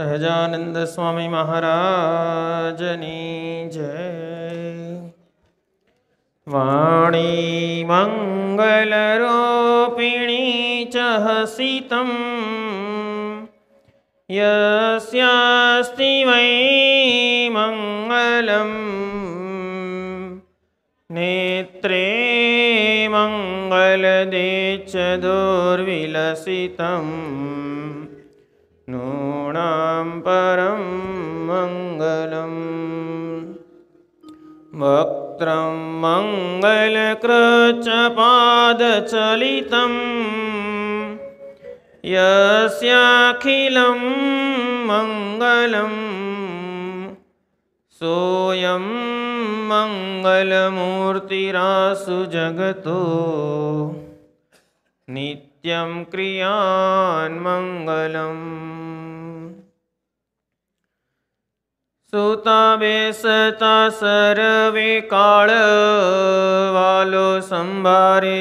जय वाणी मङ्गलरूपिणी च हसितं वै मङ्गलम् नेत्रे मङ्गलदे च दुर्विलसितम् परं मङ्गलम् वक्त्रं मङ्गलकृचपादचलितम् यस्याखिलं मङ्गलम् सोऽयं मङ्गलमूर्तिरासु जगतो नित्यं क्रियान्मङ्गलम् सुतावे सता सर्वे वालो संभारे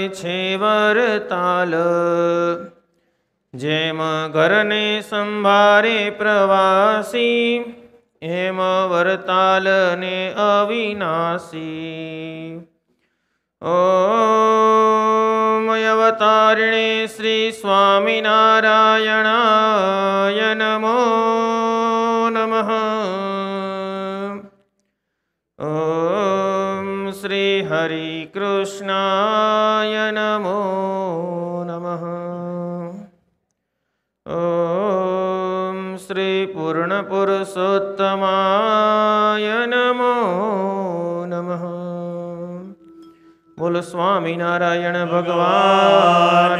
जेम घरने संभारे प्रवासी वरताल ने अविनाशी ओ मयवतारिणे श्री स्वामिनारायणाय नमो नमः ॐ श्रीहरिकृष्णाय नमो नमः ॐ श्रीपूर्णपुरुषोत्तमाय नमो नमः स्वामी नारायण भगवान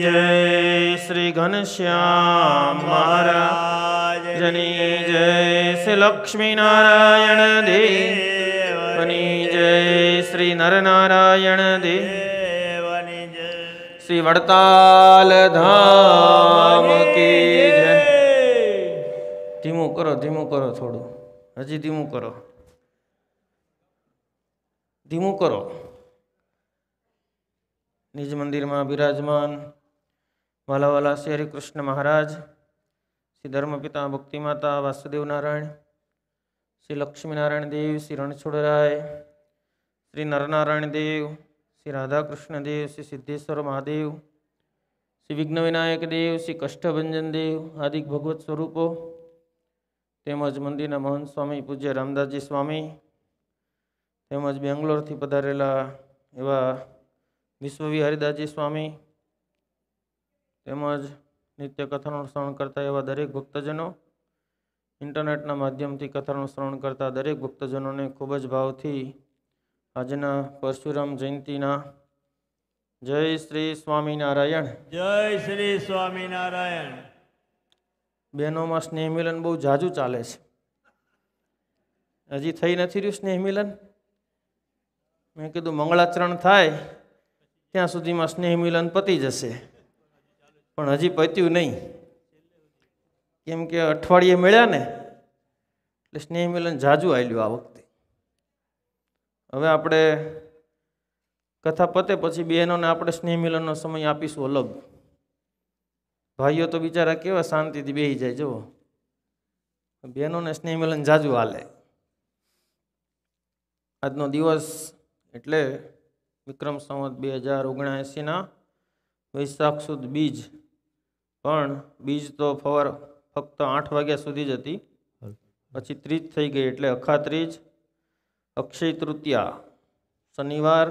जय श्री घनश्याम महाराज જની જય શ્રી લક્ષ્મીનારાયણ દેવની જય શ્રી નરનારાયણ દેવની જય શ્રી વડતાલ ધામ ધીમું કરો ધીમું કરો થોડું હજી ધીમું કરો ધીમું કરો નિજ મંદિરમાં બિરાજમાન વાલાવાલા શ્રી કૃષ્ણ મહારાજ શ્રી ધર્મપિતા ભક્તિમાતા વાસુદેવ નારાયણ શ્રી લક્ષ્મીનારાયણ દેવ શ્રી રણછોડરાય શ્રી નરનારાયણ દેવ શ્રી રાધાકૃષ્ણ દેવ શ્રી સિદ્ધેશ્વર મહાદેવ શ્રી વિઘ્ન વિનાયક દેવ શ્રી કષ્ટભંજન દેવ આદિક ભગવત સ્વરૂપો તેમજ મંદિરના મહંત સ્વામી પૂજ્ય રામદાસજી સ્વામી તેમજ બેંગ્લોરથી પધારેલા એવા વિશ્વવિહારીદાસજી સ્વામી તેમજ નિત્ય કથાનું શ્રવણ કરતા એવા દરેક ભક્તજનો ઇન્ટરનેટના માધ્યમથી કથાનું શ્રવણ કરતા દરેક ભક્તજનોને ખૂબ જ ભાવથી આજના પરશુરામ જયંતિના જય શ્રી સ્વામિનારાયણ જય શ્રી સ્વામિનારાયણ બહેનોમાં મિલન બહુ જાજુ ચાલે છે હજી થઈ નથી રહ્યું મિલન મેં કીધું મંગળાચરણ થાય ત્યાં સુધીમાં મિલન પતી જશે પણ હજી પત્યું નહીં કેમ કે અઠવાડિયે મળ્યા ને એટલે સ્નેહ મિલન જાજુ આવ્યું આ વખતે હવે આપણે કથા પતે પછી બહેનોને આપણે સ્નેહ મિલનનો સમય આપીશું અલગ ભાઈઓ તો બિચારા કેવા શાંતિથી બેસી જાય જુઓ બહેનોને સ્નેહ મિલન જાજુ હાલે આજનો દિવસ એટલે વિક્રમ સંવત બે હજાર ઓગણએંસીના વૈશાખ સુદ બીજ પણ બીજ તો ફવાર ફક્ત આઠ વાગ્યા સુધી જ હતી પછી ત્રીજ થઈ ગઈ એટલે અખાત્રીજ અક્ષય તૃતીયા શનિવાર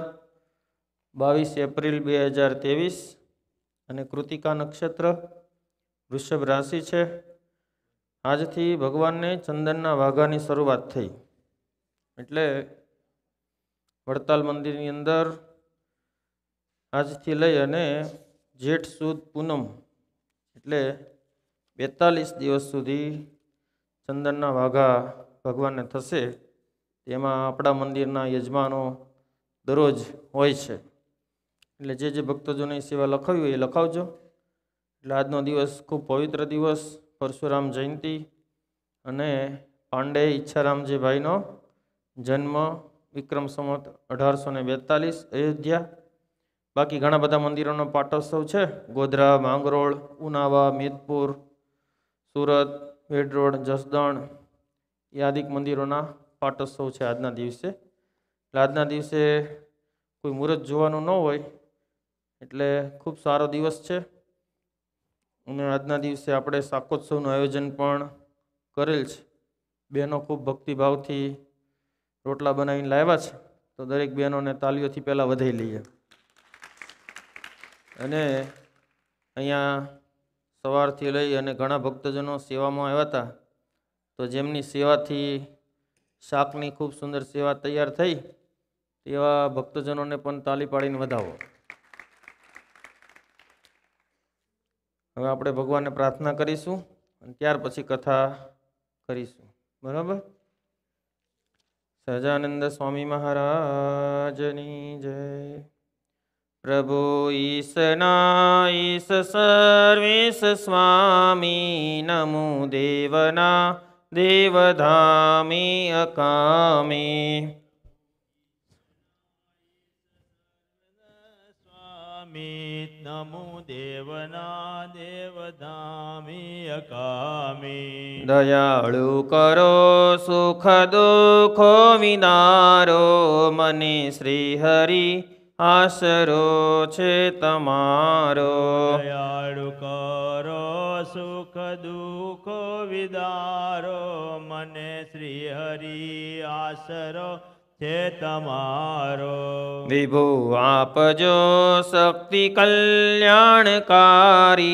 બાવીસ એપ્રિલ બે હજાર ત્રેવીસ અને કૃતિકા નક્ષત્ર વૃષભ રાશિ છે આજથી ભગવાનને ચંદનના વાઘાની શરૂઆત થઈ એટલે વડતાલ મંદિરની અંદર આજથી લઈ અને જેઠ સુદ પૂનમ એટલે બેતાલીસ દિવસ સુધી ચંદનના વાઘા ભગવાનને થશે તેમાં આપણા મંદિરના યજમાનો દરરોજ હોય છે એટલે જે જે ભક્તજોની સેવા લખાવી હોય એ લખાવજો એટલે આજનો દિવસ ખૂબ પવિત્ર દિવસ પરશુરામ જયંતિ અને પાંડે ઈચ્છારામજી ભાઈનો જન્મ વિક્રમ સંવત અઢારસો ને બેતાલીસ અયોધ્યા બાકી ઘણા બધા મંદિરોનો પાટોત્સવ છે ગોધરા માંગરોળ ઉનાવા મેદપુર સુરત ભેડરોડ જસદણ યાદિક મંદિરોના પાટોત્સવ છે આજના દિવસે એટલે આજના દિવસે કોઈ મુહૂર્ત જોવાનું ન હોય એટલે ખૂબ સારો દિવસ છે અને આજના દિવસે આપણે શાકોત્સવનું આયોજન પણ કરેલ છે બહેનો ખૂબ ભક્તિભાવથી રોટલા બનાવીને લાવ્યા છે તો દરેક બહેનોને તાલીઓથી પહેલાં વધાઈ લઈએ અને અહીંયા સવારથી લઈ અને ઘણા ભક્તજનો સેવામાં આવ્યા હતા તો જેમની સેવાથી શાકની ખૂબ સુંદર સેવા તૈયાર થઈ તેવા ભક્તજનોને પણ તાલી પાડીને વધાવો હવે આપણે ભગવાનને પ્રાર્થના કરીશું અને ત્યાર પછી કથા કરીશું બરાબર સહજાનંદ સ્વામી મહારાજની જય પ્રભુ ઈશના ઈશ સર્વેશ સ્વામી નમો દેવના દેવધામી અકામી નમો દેવના દેવધામી અકામી દયાળુ કરો સુખ દુઃખો વિનારો મને શ્રી હરી આશરો છે તમારો દયાળુ કરો સુખ દુઃખ વિદારો મને શ્રી હરિ આશરો છે તમારો વિભુ આપજો શક્તિ કલ્યાણકારી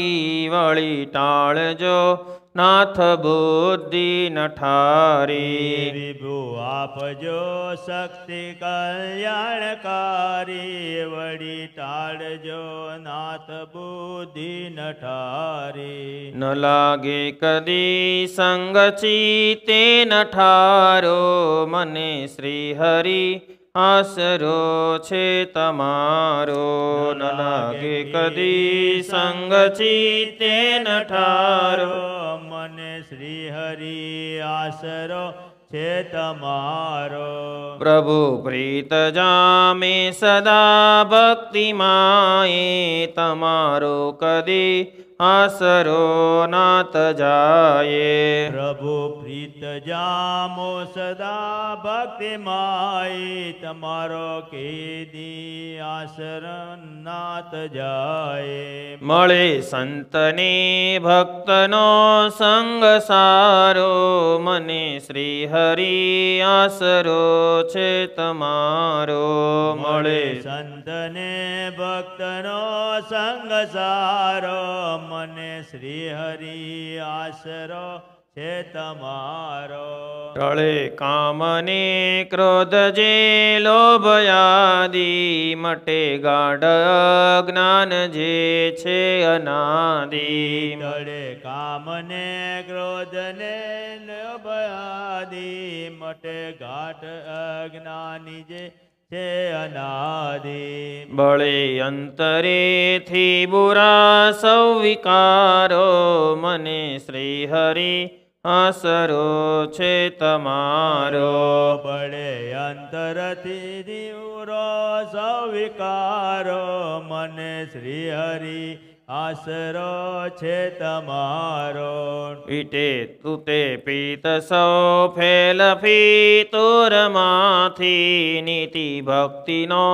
વળી ટાળજો નાથ બુદ્ધિ નઠારી વિભુ આપજો શક્તિ કલ્યાણકારી વળી ટાળજો નાથ બુદ્ધિ નઠારી ન લાગે કદી સંગચી તે નઠારો મને શ્રી હરી આશરો છે તમારો ન લાગે કદી સંગ ચિત્તે ઠારો મને શ્રી હરિ આશરો છે તમારો પ્રભુ પ્રીત જામે સદા ભક્તિ માએ તમારો કદી આસરો નાથ જાયે પ્રભુ પ્રીત જામો સદા ભક્તિ માય તમારો કેદી આસર નાથ જાય મળે સંતને ભક્તનો સંગ સારો મને શ્રી હરિ આસરો છે તમારો મળે સંતને ભક્તનો સંગ સારો મને શ્રી હરિ આશરો છે તમારો ટળે કામને ક્રોધ જે લોભયાદી મટે ગાઢ જ્ઞાન જે છે અનાદી ટળે કામને ક્રોધને લોભયાદી મટે ગાઢ અજ્ઞાની જે છે અનાદિ બળે અંતરેથી બુરા સૌ વિકારો મને શ્રી હરિ આસરો છે તમારો બળે અંતરથી દીવરો સૌ વિકારો મને શ્રી હરિ આસરો છે તમારો ઈટે તુતે પીત સૌ ફેલ ફી તુરમાંથી નીતિ ભક્તિનો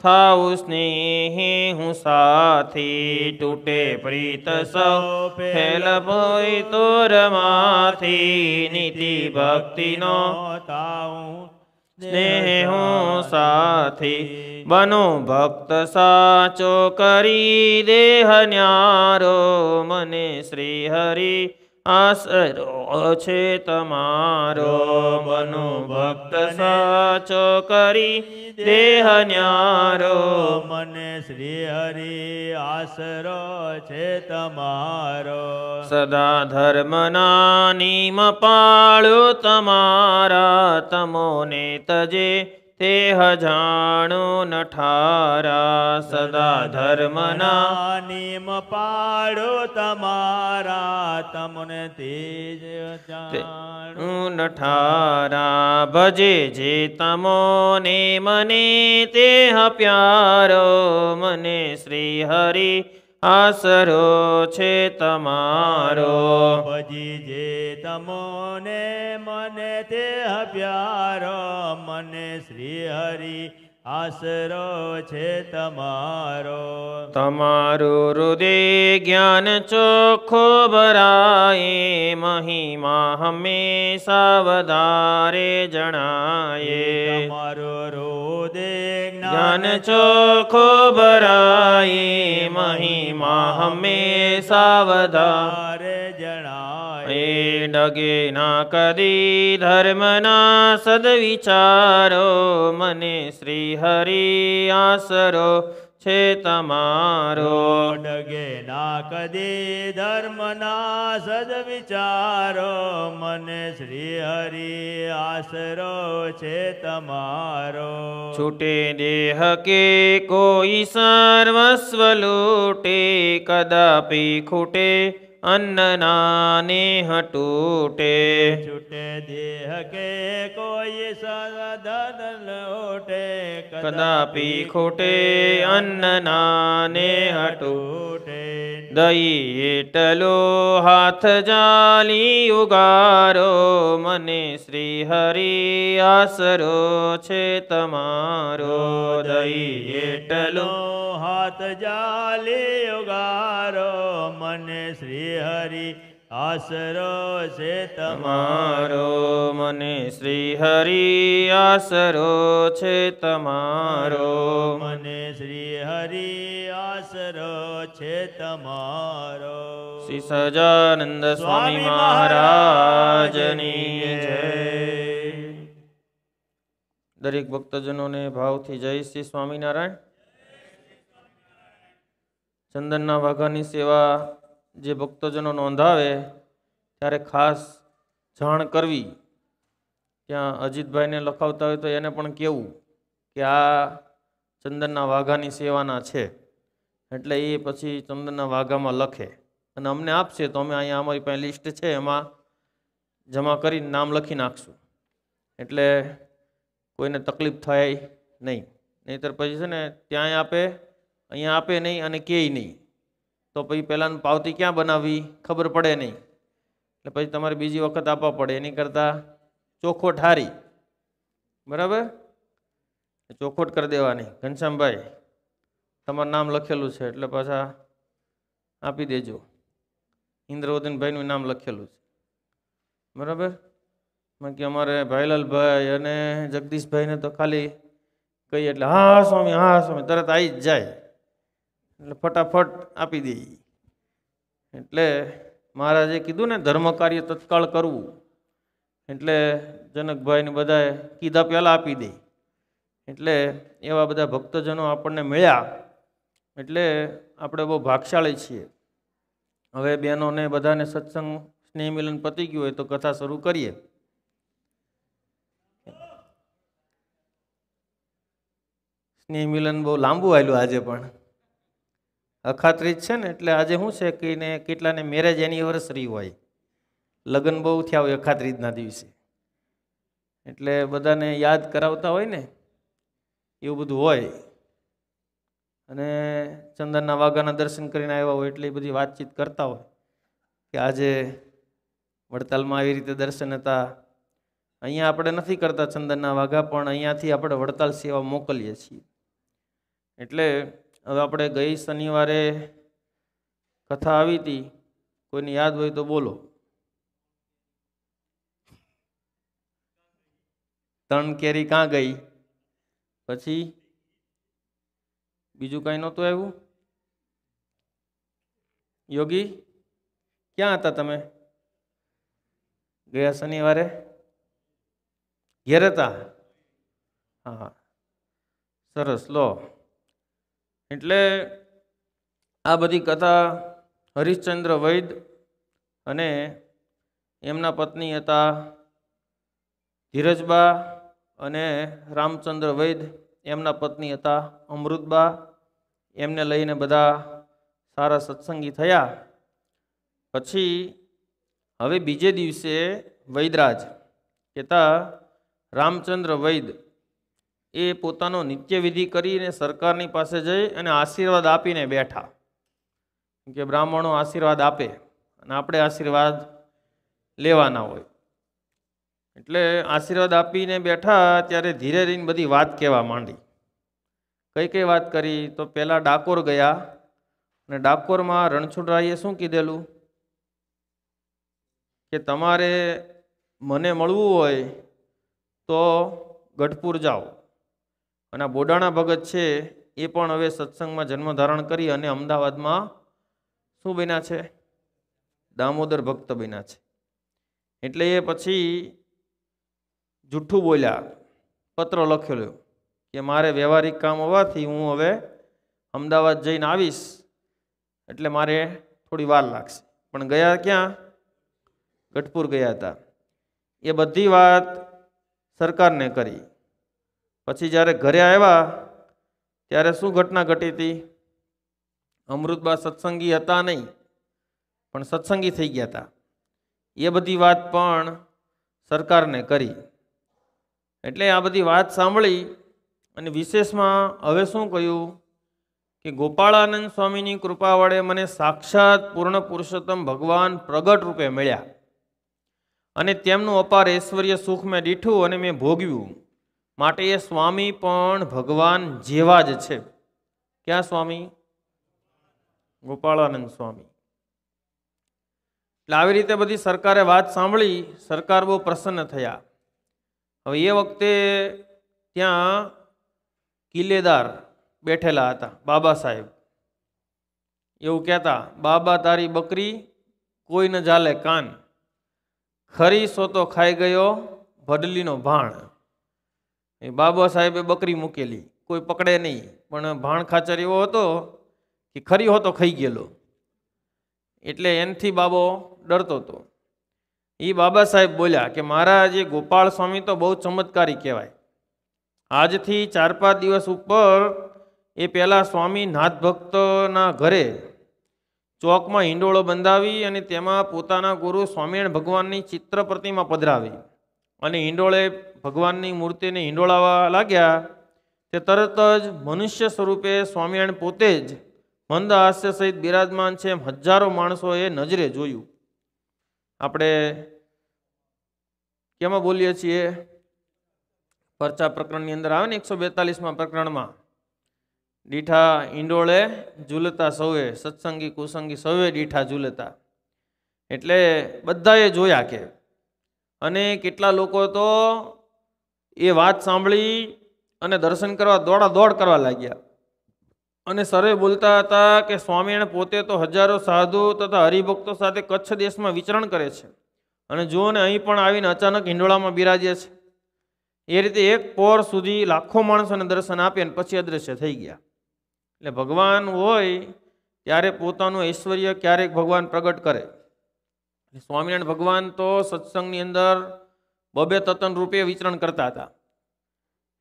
થાઉ સ્નેહી હું સાથી તૂટે પ્રીત સૌ ફેલ ભોય તુરમાંથી નીતિ ભક્તિનો થાઉ સ્નેહો સાથી બનો ભક્ત સાચો કરી દેહ ન્યારો મને શ્રી હરી આશરો છે તમારો મનો ભક્ત સાચો કરી દેહ ન્યારો મને શ્રી હરિ આશરો છે તમારો સદા ધર્મના નિમ પાળો તમારા તમોને તજે તેહ હજાણો નઠારા સદા ધર્મના નિમ પાડો તમારા તમને તેજ જાણું નઠારા ભજે જે તમો ને મને તેહ પ્યારો મને શ્રી હરી આસરો છે તમારો ભજી જે તમોને મને તે પ્યારો મને શ્રી હરી આશરો છે તમારો તમારું હૃદય જ્ઞાન ચોખ્ખો ભરાય મહિમા હંમેશા વધારે જણાય તમારું હૃદય જ્ઞાન ચોખ્ખો ભરાય મહિમા હંમેશા વધારે જણાય એ ડગે ના કદી ધર્મના સદવિચારો મને શ્રી હરિ આસરો છે તમારો ડગે ના કદી ધર્મના સદવિચારો મને શ્રી હરિ આસરો છે તમારો છૂટે દેહ કે કોઈ સર્વસ્વ લૂટે કદાપી ખૂટે अन्नना नेह છૂટે દેહ કે કોઈ कोई લોટે કદાપી कदापि खोटे अन्नना नेह टूटे હાથ જાલી ઉગારો મને શ્રી હરિ આસરો છે તમારો દયટલો હાથ જાલી ઉગારો મને શ્રી હરિ આસરો છે તમારો મને શ્રી હરિ આસરો છે તમારો મને શ્રી હરિ આસરો છે તમારો શ્રી સજાનંદ સ્વામી મહારાજની જય દરેક ભક્તજનોને ભાવથી જય શ્રી સ્વામિનારાયણ ચંદનના વાઘાની સેવા જે ભક્તજનો નોંધાવે ત્યારે ખાસ જાણ કરવી ત્યાં અજીતભાઈને લખાવતા હોય તો એને પણ કહેવું કે આ ચંદનના વાઘાની સેવાના છે એટલે એ પછી ચંદનના વાઘામાં લખે અને અમને આપશે તો અમે અહીંયા અમારી પાસે લિસ્ટ છે એમાં જમા કરી નામ લખી નાખશું એટલે કોઈને તકલીફ થાય નહીં નહીંતર પછી છે ને ત્યાં આપે અહીંયા આપે નહીં અને કહે નહીં તો પછી પહેલાંની પાવતી ક્યાં બનાવવી ખબર પડે નહીં એટલે પછી તમારે બીજી વખત આપવા પડે એની કરતાં ચોખો ઠારી બરાબર ચોખોટ કરી દેવાની ઘનશ્યામભાઈ તમારું નામ લખેલું છે એટલે પાછા આપી દેજો ઇન્દ્રવદનભાઈનું નામ લખેલું છે બરાબર બાકી અમારે ભાઈલાલભાઈ અને જગદીશભાઈને તો ખાલી કહીએ એટલે હા સ્વામી હા સ્વામી તરત આવી જ જાય એટલે ફટાફટ આપી દે એટલે મહારાજે કીધું ને ધર્મ કાર્ય તત્કાળ કરવું એટલે જનકભાઈને બધાએ કીધા પહેલાં આપી દે એટલે એવા બધા ભક્તજનો આપણને મળ્યા એટલે આપણે બહુ ભાગશાળી છીએ હવે બહેનોને બધાને સત્સંગ સ્નેહ મિલન પતી ગયું હોય તો કથા શરૂ કરીએ સ્નેહ મિલન બહુ લાંબુ આવેલું આજે પણ અખાત્રીજ છે ને એટલે આજે શું છે કે એને કેટલાને મેરેજ એનિવર્સરી હોય લગ્ન બહુ થયા હોય અખાત્રીજના દિવસે એટલે બધાને યાદ કરાવતા હોય ને એવું બધું હોય અને ચંદનના વાઘાના દર્શન કરીને આવ્યા હોય એટલે બધી વાતચીત કરતા હોય કે આજે વડતાલમાં આવી રીતે દર્શન હતા અહીંયા આપણે નથી કરતા ચંદનના વાઘા પણ અહીંયાથી આપણે વડતાલ સેવા મોકલીએ છીએ એટલે હવે આપણે ગઈ શનિવારે કથા આવી હતી કોઈને યાદ હોય તો બોલો ત્રણ કેરી કાં ગઈ પછી બીજું કાંઈ નહોતું આવ્યું યોગી ક્યાં હતા તમે ગયા શનિવારે ઘેર હતા હા સરસ લો એટલે આ બધી કથા હરિશ્ચંદ્ર વૈદ અને એમના પત્ની હતા ધીરજબા અને રામચંદ્ર વૈદ એમના પત્ની હતા અમૃતબા એમને લઈને બધા સારા સત્સંગી થયા પછી હવે બીજે દિવસે વૈદરાજ કહેતા રામચંદ્ર વૈદ એ પોતાનો નિત્યવિધિ કરીને સરકારની પાસે જઈ અને આશીર્વાદ આપીને બેઠા કે બ્રાહ્મણો આશીર્વાદ આપે અને આપણે આશીર્વાદ લેવાના હોય એટલે આશીર્વાદ આપીને બેઠા ત્યારે ધીરે રહીને બધી વાત કહેવા માંડી કઈ કઈ વાત કરી તો પહેલાં ડાકોર ગયા અને ડાકોરમાં રણછોડરાયે શું કીધેલું કે તમારે મને મળવું હોય તો ગઢપુર જાઓ અને બોડાણા ભગત છે એ પણ હવે સત્સંગમાં જન્મ ધારણ કરી અને અમદાવાદમાં શું બન્યા છે દામોદર ભક્ત બન્યા છે એટલે એ પછી જૂઠ્ઠું બોલ્યા પત્ર લખેલો કે મારે વ્યવહારિક કામ હોવાથી હું હવે અમદાવાદ જઈને આવીશ એટલે મારે થોડી વાર લાગશે પણ ગયા ક્યાં ગઢપુર ગયા હતા એ બધી વાત સરકારને કરી પછી જ્યારે ઘરે આવ્યા ત્યારે શું ઘટના ઘટી હતી અમૃતબા સત્સંગી હતા નહીં પણ સત્સંગી થઈ ગયા હતા એ બધી વાત પણ સરકારને કરી એટલે આ બધી વાત સાંભળી અને વિશેષમાં હવે શું કહ્યું કે ગોપાળાનંદ સ્વામીની કૃપા વડે મને સાક્ષાત પૂર્ણ પુરુષોત્તમ ભગવાન પ્રગટ રૂપે મળ્યા અને તેમનું અપાર ઐશ્વર્ય સુખ મેં દીઠું અને મેં ભોગવ્યું માટે એ સ્વામી પણ ભગવાન જેવા જ છે ક્યાં સ્વામી ગોપાળાનંદ સ્વામી એટલે આવી રીતે બધી સરકારે વાત સાંભળી સરકાર બહુ પ્રસન્ન થયા હવે એ વખતે ત્યાં કિલ્લેદાર બેઠેલા હતા બાબા સાહેબ એવું કહેતા બાબા તારી બકરી કોઈ ન જાલે કાન ખરી સોતો ખાઈ ગયો ભડલીનો ભાણ એ બાબા સાહેબે બકરી મૂકેલી કોઈ પકડે નહીં પણ ભાણ ખાચર એવો હતો કે ખરી હોતો ખાઈ ગયેલો એટલે એનથી બાબો ડરતો હતો એ બાબા સાહેબ બોલ્યા કે મારા જે ગોપાળ સ્વામી તો બહુ ચમત્કારી કહેવાય આજથી ચાર પાંચ દિવસ ઉપર એ પહેલાં સ્વામી નાથ ભક્તના ઘરે ચોકમાં હિંડોળો બંધાવી અને તેમાં પોતાના ગુરુ સ્વામિનારાયણ ભગવાનની ચિત્ર પ્રતિમા પધરાવી અને હિંડોળે ભગવાનની મૂર્તિને હિંડોળાવા લાગ્યા તે તરત જ મનુષ્ય સ્વરૂપે સ્વામિનારાયણ પોતે જ મંદ હાસ્ય સહિત બિરાજમાન છે એમ હજારો માણસોએ નજરે જોયું આપણે કેમાં બોલીએ છીએ પરચા પ્રકરણની અંદર આવે ને એકસો બેતાલીસમાં પ્રકરણમાં દીઠા ઈંડોળે ઝૂલતા સૌએ સત્સંગી કુસંગી સૌએ દીઠા ઝૂલતા એટલે બધાએ જોયા કે અને કેટલા લોકો તો એ વાત સાંભળી અને દર્શન કરવા દોડા દોડ કરવા લાગ્યા અને સરે બોલતા હતા કે સ્વામીને પોતે તો હજારો સાધુ તથા હરિભક્તો સાથે કચ્છ દેશમાં વિચરણ કરે છે અને જુઓ ને અહીં પણ આવીને અચાનક હિંડોળામાં બિરાજે છે એ રીતે એક પોર સુધી લાખો માણસોને દર્શન આપે અને પછી અદ્રશ્ય થઈ ગયા એટલે ભગવાન હોય ત્યારે પોતાનું ઐશ્વર્ય ક્યારેક ભગવાન પ્રગટ કરે સ્વામિનારાયણ ભગવાન તો સત્સંગની અંદર બબે તતન રૂપે વિચરણ કરતા હતા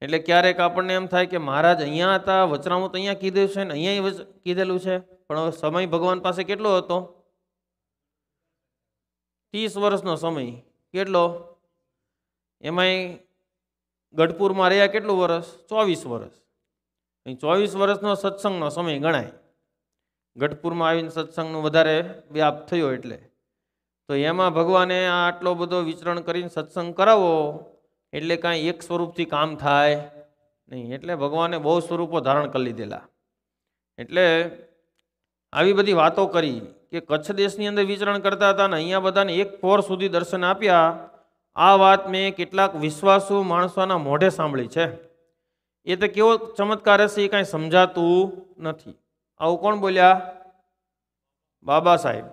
એટલે ક્યારેક આપણને એમ થાય કે મહારાજ અહીંયા હતા વચરામું તો અહીંયા કીધું છે ને અહીંયા કીધેલું છે પણ હવે સમય ભગવાન પાસે કેટલો હતો ત્રીસ વર્ષનો સમય કેટલો એમાંય ગઢપુરમાં રહ્યા કેટલું વર્ષ ચોવીસ વર્ષ ચોવીસ વર્ષનો સત્સંગનો સમય ગણાય ગઢપુરમાં આવીને સત્સંગનો વધારે વ્યાપ થયો એટલે તો એમાં ભગવાને આ આટલો બધો વિચરણ કરીને સત્સંગ કરાવો એટલે કાંઈ એક સ્વરૂપથી કામ થાય નહીં એટલે ભગવાને બહુ સ્વરૂપો ધારણ કરી લીધેલા એટલે આવી બધી વાતો કરી કે કચ્છ દેશની અંદર વિચરણ કરતા હતા અને અહીંયા બધાને એક ફોર સુધી દર્શન આપ્યા આ વાત મેં કેટલાક વિશ્વાસુ માણસોના મોઢે સાંભળી છે એ તો કેવો ચમત્કાર હશે એ કાંઈ સમજાતું નથી આવું કોણ બોલ્યા બાબા સાહેબ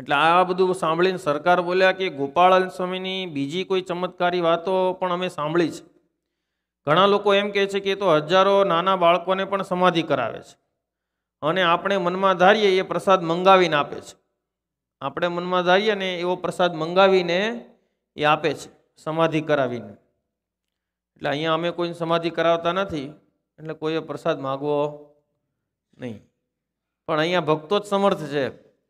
એટલે આ બધું સાંભળીને સરકાર બોલ્યા કે ગોપાળન સ્વામીની બીજી કોઈ ચમત્કારી વાતો પણ અમે સાંભળી છે ઘણા લોકો એમ કહે છે કે તો હજારો નાના બાળકોને પણ સમાધિ કરાવે છે અને આપણે મનમાં ધારીએ એ પ્રસાદ મંગાવીને આપે છે આપણે મનમાં ધારીએ ને એવો પ્રસાદ મંગાવીને એ આપે છે સમાધિ કરાવીને એટલે અહીંયા અમે કોઈને સમાધિ કરાવતા નથી એટલે કોઈએ પ્રસાદ માગવો નહીં પણ અહીંયા ભક્તો જ સમર્થ છે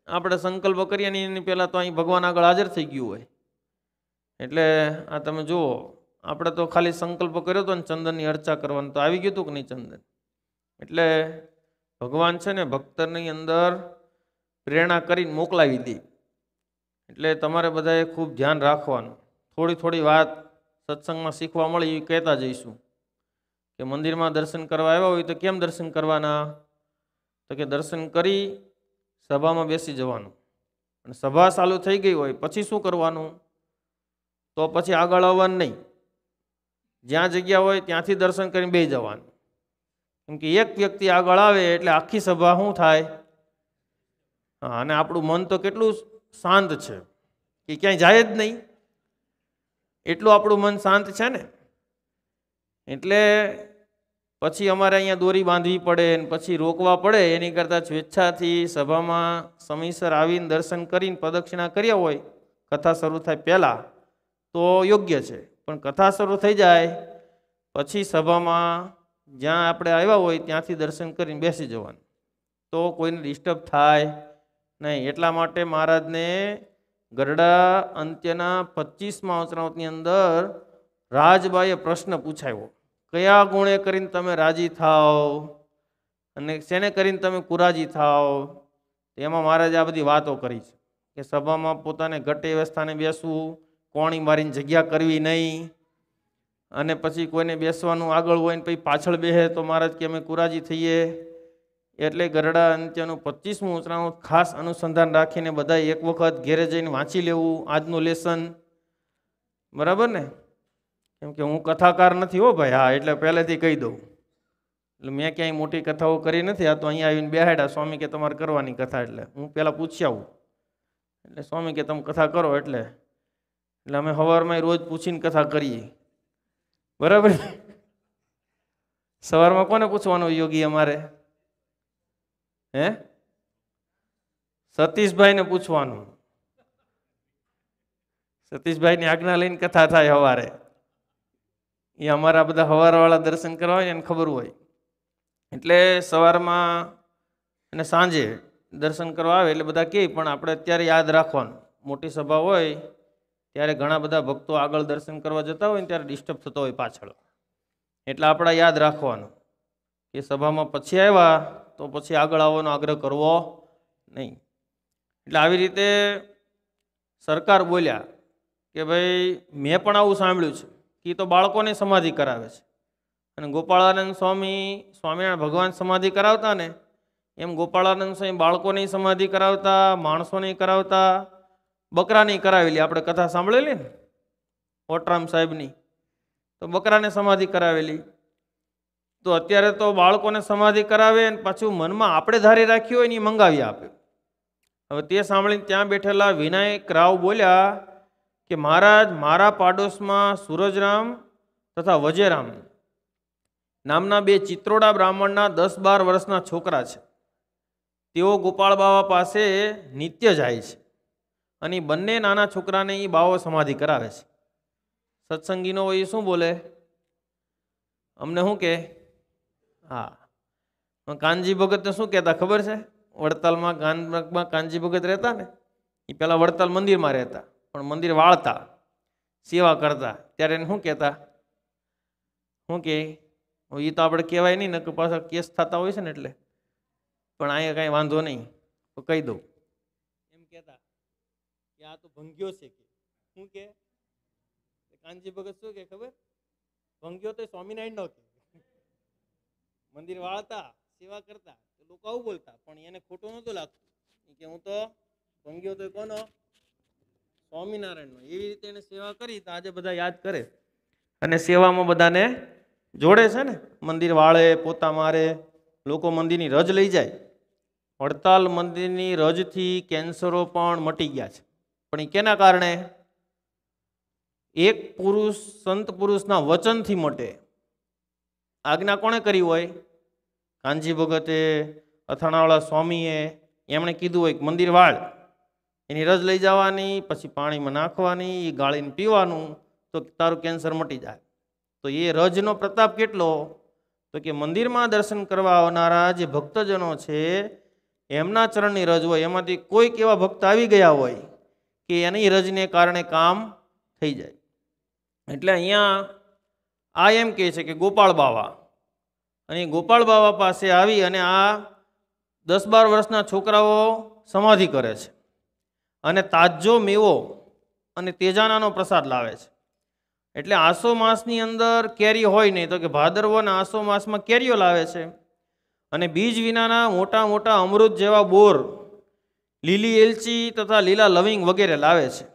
આપણે સંકલ્પ કરીએ ને એની પહેલાં તો અહીં ભગવાન આગળ હાજર થઈ ગયું હોય એટલે આ તમે જુઓ આપણે તો ખાલી સંકલ્પ કર્યો હતો ને ચંદનની અર્ચા કરવાનું તો આવી ગયું હતું કે નહીં ચંદન એટલે ભગવાન છે ને ભક્તની અંદર પ્રેરણા કરીને મોકલાવી દી એટલે તમારે બધાએ ખૂબ ધ્યાન રાખવાનું થોડી થોડી વાત સત્સંગમાં શીખવા મળી એ કહેતા જઈશું કે મંદિરમાં દર્શન કરવા આવ્યા હોય તો કેમ દર્શન કરવાના તો કે દર્શન કરી સભામાં બેસી જવાનું અને સભા ચાલુ થઈ ગઈ હોય પછી શું કરવાનું તો પછી આગળ આવવાનું નહીં જ્યાં જગ્યા હોય ત્યાંથી દર્શન કરીને બે જવાનું કેમ કે એક વ્યક્તિ આગળ આવે એટલે આખી સભા શું થાય હા અને આપણું મન તો કેટલું શાંત છે કે ક્યાંય જાય જ નહીં એટલું આપણું મન શાંત છે ને એટલે પછી અમારે અહીંયા દોરી બાંધવી પડે ને પછી રોકવા પડે એની કરતાં સ્વેચ્છાથી સભામાં સમયસર આવીને દર્શન કરીને પ્રદક્ષિણા કર્યા હોય કથા શરૂ થાય પહેલાં તો યોગ્ય છે પણ કથા શરૂ થઈ જાય પછી સભામાં જ્યાં આપણે આવ્યા હોય ત્યાંથી દર્શન કરીને બેસી જવાનું તો કોઈને ડિસ્ટર્બ થાય નહીં એટલા માટે મહારાજને ગરડા અંત્યના પચીસમાં અચરાવતની અંદર રાજબાઈએ પ્રશ્ન પૂછાયો કયા ગુણે કરીને તમે રાજી થાઓ અને શેને કરીને તમે કુરાજી થાઓ એમાં મહારાજે આ બધી વાતો કરી છે કે સભામાં પોતાને ઘટે વ્યવસ્થાને બેસવું કોણી મારીને જગ્યા કરવી નહીં અને પછી કોઈને બેસવાનું આગળ હોય ને પછી પાછળ બેહે તો મહારાજ કે અમે કુરાજી થઈએ એટલે ગરડા અંત્યનું પચીસમું ઉતરાણું ખાસ અનુસંધાન રાખીને બધા એક વખત ઘેરે જઈને વાંચી લેવું આજનું લેસન બરાબર ને કેમ કે હું કથાકાર નથી હો ભાઈ હા એટલે પહેલેથી કહી દઉં એટલે મેં ક્યાંય મોટી કથાઓ કરી નથી આ તો અહીંયા આવીને બેહાડ્યા સ્વામી કે તમારે કરવાની કથા એટલે હું પહેલાં પૂછી આવું એટલે સ્વામી કે તમે કથા કરો એટલે એટલે અમે સવારમાં રોજ પૂછીને કથા કરીએ બરાબર સવારમાં કોને પૂછવાનું યોગી અમારે હે સતીશભાઈને પૂછવાનું સતીશભાઈની આજ્ઞા લઈને કથા થાય સવારે એ અમારા બધા હવારવાળા દર્શન કરવા હોય એને ખબર હોય એટલે સવારમાં અને સાંજે દર્શન કરવા આવે એટલે બધા કહે પણ આપણે અત્યારે યાદ રાખવાનું મોટી સભા હોય ત્યારે ઘણા બધા ભક્તો આગળ દર્શન કરવા જતા હોય ને ત્યારે ડિસ્ટર્બ થતો હોય પાછળ એટલે આપણે યાદ રાખવાનું કે સભામાં પછી આવ્યા તો પછી આગળ આવવાનો આગ્રહ કરવો નહીં એટલે આવી રીતે સરકાર બોલ્યા કે ભાઈ મેં પણ આવું સાંભળ્યું છે એ તો બાળકોને સમાધિ કરાવે છે અને ગોપાળાનંદ સ્વામી સ્વામિનારાયણ ભગવાન સમાધિ કરાવતા ને એમ ગોપાળાનંદ સ્વામી બાળકોની સમાધિ કરાવતા માણસોને કરાવતા બકરાની કરાવેલી આપણે કથા સાંભળેલી ને કોટરામ સાહેબની તો બકરાને સમાધિ કરાવેલી તો અત્યારે તો બાળકોને સમાધિ કરાવે અને પાછું મનમાં આપણે ધારી રાખ્યું હોય ને એ મંગાવી આપે હવે તે સાંભળીને ત્યાં બેઠેલા વિનાયક રાવ બોલ્યા કે મહારાજ મારા પાડોશમાં સૂરજરામ તથા વજેરામ નામના બે ચિત્રોડા બ્રાહ્મણના દસ બાર વર્ષના છોકરા છે તેઓ ગોપાળ બાવા પાસે નિત્ય જાય છે અને બંને નાના છોકરાને એ બાવો સમાધિ કરાવે છે સત્સંગીનો એ શું બોલે અમને શું કે હા કાનજી ભગતને શું કહેતા ખબર છે વડતાલમાં કાન કાનજી ભગત રહેતા ને એ પહેલાં વડતાલ મંદિરમાં રહેતા પણ મંદિર વાળતા સેવા કરતા ત્યારે એને શું કહેતા શું કે એ તો આપણે કહેવાય નહીં ને પાછા કેસ થતા હોય છે ને એટલે પણ અહીંયા કાંઈ વાંધો નહીં તો કહી દઉં એમ કહેતા કે આ તો ભંગ્યો છે કે શું કે કાનજી ભગત શું કે ખબર ભંગ્યો તો સ્વામિનારાયણ નો કે મંદિર વાળતા સેવા કરતા લોકો આવું બોલતા પણ એને ખોટું નહોતું લાગતું કે હું તો ભંગ્યો તો કોનો સ્વામિનારાયણનો એવી રીતે એને સેવા કરી તો આજે બધા યાદ કરે અને સેવામાં બધાને જોડે છે ને મંદિર વાળે પોતા મારે લોકો મંદિરની રજ લઈ જાય હડતાલ મંદિરની રજથી કેન્સરો પણ મટી ગયા છે પણ એ કેના કારણે એક પુરુષ સંત પુરુષના વચનથી મટે આજ્ઞા કોણે કરી હોય કાનજી ભગતે અથાણાવાળા સ્વામીએ એમણે કીધું હોય મંદિર વાળ એની રજ લઈ જવાની પછી પાણીમાં નાખવાની એ ગાળીને પીવાનું તો તારું કેન્સર મટી જાય તો એ રજનો પ્રતાપ કેટલો તો કે મંદિરમાં દર્શન કરવા આવનારા જે ભક્તજનો છે એમના ચરણની રજ હોય એમાંથી કોઈક એવા ભક્ત આવી ગયા હોય કે એની રજને કારણે કામ થઈ જાય એટલે અહીંયા આ એમ કહે છે કે ગોપાળ બાવા અને ગોપાળ બાવા પાસે આવી અને આ દસ બાર વર્ષના છોકરાઓ સમાધિ કરે છે અને તાજો મેવો અને તેજાનાનો પ્રસાદ લાવે છે એટલે આસો માસની અંદર કેરી હોય નહીં તો કે ભાદરવો અને આસો માસમાં કેરીઓ લાવે છે અને બીજ વિનાના મોટા મોટા અમૃત જેવા બોર લીલી એલચી તથા લીલા લવિંગ વગેરે લાવે છે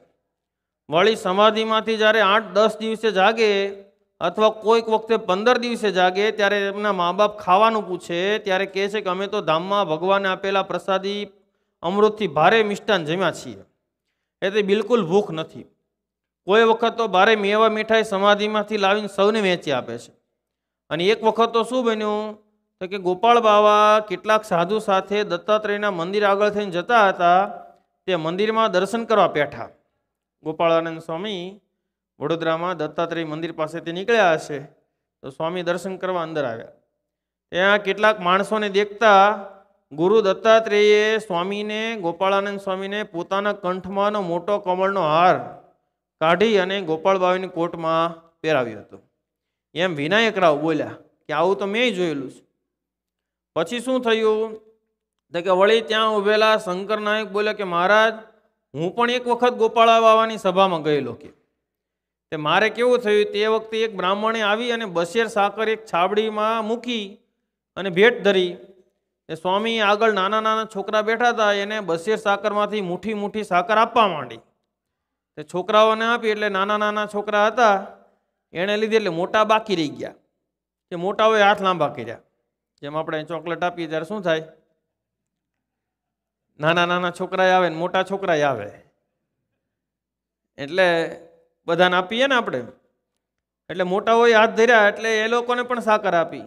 વળી સમાધિમાંથી જ્યારે આઠ દસ દિવસે જાગે અથવા કોઈક વખતે પંદર દિવસે જાગે ત્યારે એમના મા બાપ ખાવાનું પૂછે ત્યારે કહે છે કે અમે તો ધામમાં ભગવાને આપેલા પ્રસાદી અમૃતથી ભારે મિષ્ટાન જમ્યા છીએ એટલે બિલકુલ ભૂખ નથી કોઈ વખત તો ભારે મેવા મીઠાઈ સમાધિમાંથી લાવીને સૌને વેચી આપે છે અને એક વખત તો શું બન્યું તો કે ગોપાળ બાવા કેટલાક સાધુ સાથે દત્તાત્રેયના મંદિર આગળ થઈને જતા હતા તે મંદિરમાં દર્શન કરવા બેઠા ગોપાળાનંદ સ્વામી વડોદરામાં દત્તાત્રેય મંદિર પાસેથી નીકળ્યા હશે તો સ્વામી દર્શન કરવા અંદર આવ્યા ત્યાં કેટલાક માણસોને દેખતા ગુરુ દત્તાત્રેયે સ્વામીને ગોપાળાનંદ સ્વામીને પોતાના કંઠમાંનો મોટો કમળનો હાર કાઢી અને ગોપાળબાવીની કોર્ટમાં પહેરાવ્યો હતો એમ વિનાયકરાવ બોલ્યા કે આવું તો મેં જોયેલું છે પછી શું થયું તો કે વળી ત્યાં ઉભેલા શંકર નાયક બોલ્યા કે મહારાજ હું પણ એક વખત ગોપાળા બાવાની સભામાં ગયેલો કે તે મારે કેવું થયું તે વખતે એક બ્રાહ્મણે આવી અને બશેર સાકર એક છાબડીમાં મૂકી અને ભેટ ધરી એ સ્વામી આગળ નાના નાના છોકરા બેઠા હતા એને બસેર સાકરમાંથી મુઠ્ઠી મુઠ્ઠી સાકર આપવા માંડી એ છોકરાઓને આપી એટલે નાના નાના છોકરા હતા એણે લીધી એટલે મોટા બાકી રહી ગયા કે મોટાઓએ હાથ લાંબા કર્યા જેમ આપણે ચોકલેટ આપીએ ત્યારે શું થાય નાના નાના છોકરાએ આવે ને મોટા છોકરાએ આવે એટલે બધાને આપીએ ને આપણે એટલે મોટાઓએ હાથ ધર્યા એટલે એ લોકોને પણ સાકર આપી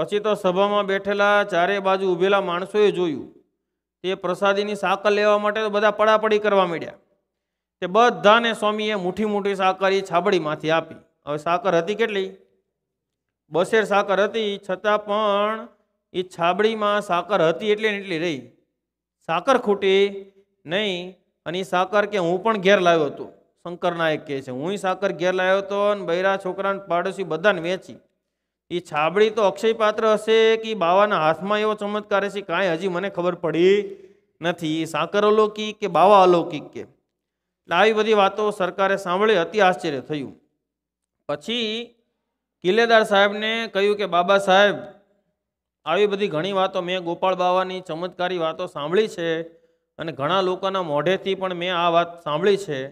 પછી તો સભામાં બેઠેલા ચારે બાજુ ઊભેલા માણસોએ જોયું તે પ્રસાદીની સાકર લેવા માટે તો બધા પડાપડી કરવા માંડ્યા તે બધાને સ્વામીએ મુઠ્ઠી મુઠ્ઠી સાકર એ છાબડીમાંથી આપી હવે સાકર હતી કેટલી બસેર સાકર હતી છતાં પણ એ છાબડીમાં સાકર હતી એટલે ને એટલી રહી સાકર ખૂટી નહીં અને એ સાકર કે હું પણ ઘેર લાવ્યો હતો શંકર નાયક કહે છે હું સાકર ઘેર લાવ્યો હતો અને બૈરા છોકરાને પાડોશી બધાને વેચી એ છાબડી તો અક્ષયપાત્ર હશે કે બાવાના હાથમાં એવો ચમત્કાર હશે કાંઈ હજી મને ખબર પડી નથી એ સાકર અલૌકિક કે બાવા અલૌકિક કે એટલે આવી બધી વાતો સરકારે સાંભળી અતિ આશ્ચર્ય થયું પછી કિલ્લેદાર સાહેબને કહ્યું કે બાબા સાહેબ આવી બધી ઘણી વાતો મેં ગોપાળ બાવાની ચમત્કારી વાતો સાંભળી છે અને ઘણા લોકોના મોઢેથી પણ મેં આ વાત સાંભળી છે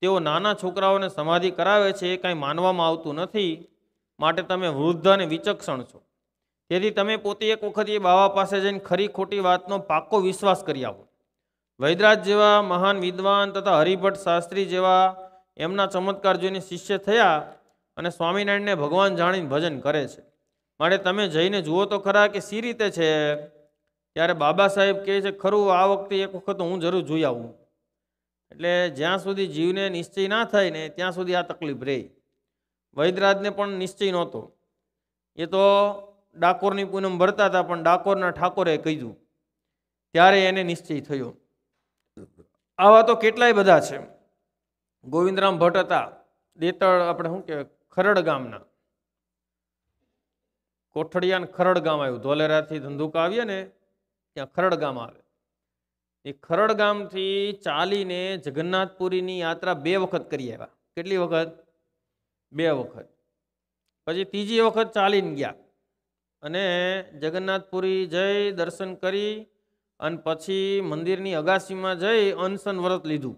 તેઓ નાના છોકરાઓને સમાધિ કરાવે છે એ કાંઈ માનવામાં આવતું નથી માટે તમે વૃદ્ધ અને વિચક્ષણ છો તેથી તમે પોતે એક વખત એ બાવા પાસે જઈને ખરી ખોટી વાતનો પાકો વિશ્વાસ કરી આવો વૈદરાજ જેવા મહાન વિદ્વાન તથા હરિભટ્ટ શાસ્ત્રી જેવા એમના ચમત્કાર જોઈને શિષ્ય થયા અને સ્વામિનારાયણને ભગવાન જાણીને ભજન કરે છે માટે તમે જઈને જુઓ તો ખરા કે સી રીતે છે ત્યારે બાબા સાહેબ કહે છે ખરું આ વખતે એક વખત હું જરૂર જોઈ આવું એટલે જ્યાં સુધી જીવને નિશ્ચય ના થાય ને ત્યાં સુધી આ તકલીફ રહી વૈદરાજને પણ નિશ્ચય નહોતો એ તો ડાકોરની પૂનમ ભરતા હતા પણ ડાકોરના ઠાકોરે કહ્યું ત્યારે એને નિશ્ચય થયો આવા તો કેટલાય બધા છે ગોવિંદરામ ભટ્ટ હતા દેતળ આપણે શું કહેવાય ખરડ ગામના કોઠડિયાને ખરડ ગામ આવ્યું ધોલેરાથી ધંધુકા આવીએ ને ત્યાં ખરડ ગામ આવે એ ખરડ ગામથી ચાલીને જગન્નાથપુરીની યાત્રા બે વખત કરી આવ્યા કેટલી વખત બે વખત પછી ત્રીજી વખત ચાલીને ગયા અને જગન્નાથપુરી જઈ દર્શન કરી અને પછી મંદિરની અગાસીમાં જઈ અનશન વ્રત લીધું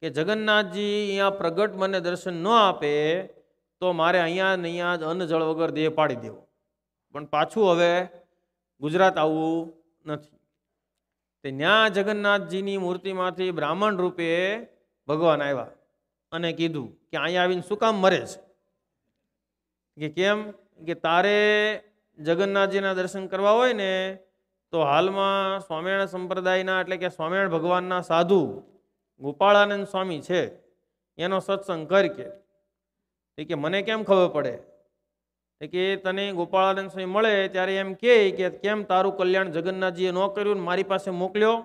કે જગન્નાથજી અહીંયા પ્રગટ મને દર્શન ન આપે તો મારે અહીંયા ને અહીંયા જ અન્ન જળ વગર દેહ પાડી દેવો પણ પાછું હવે ગુજરાત આવવું નથી તે ન્યા જગન્નાથજીની મૂર્તિમાંથી બ્રાહ્મણ રૂપે ભગવાન આવ્યા અને કીધું કે અહીંયા આવીને શું કામ મરે છે કે કેમ કે તારે જગન્નાથજીના દર્શન કરવા હોય ને તો હાલમાં સ્વામિનારાયણ સંપ્રદાયના એટલે કે સ્વામિનારાયણ ભગવાનના સાધુ ગોપાળાનંદ સ્વામી છે એનો સત્સંગ કરી કે કે મને કેમ ખબર પડે કે તને ગોપાળાનંદ સ્વામી મળે ત્યારે એમ કે કેમ તારું કલ્યાણ જગન્નાથજીએ ન કર્યું મારી પાસે મોકલ્યો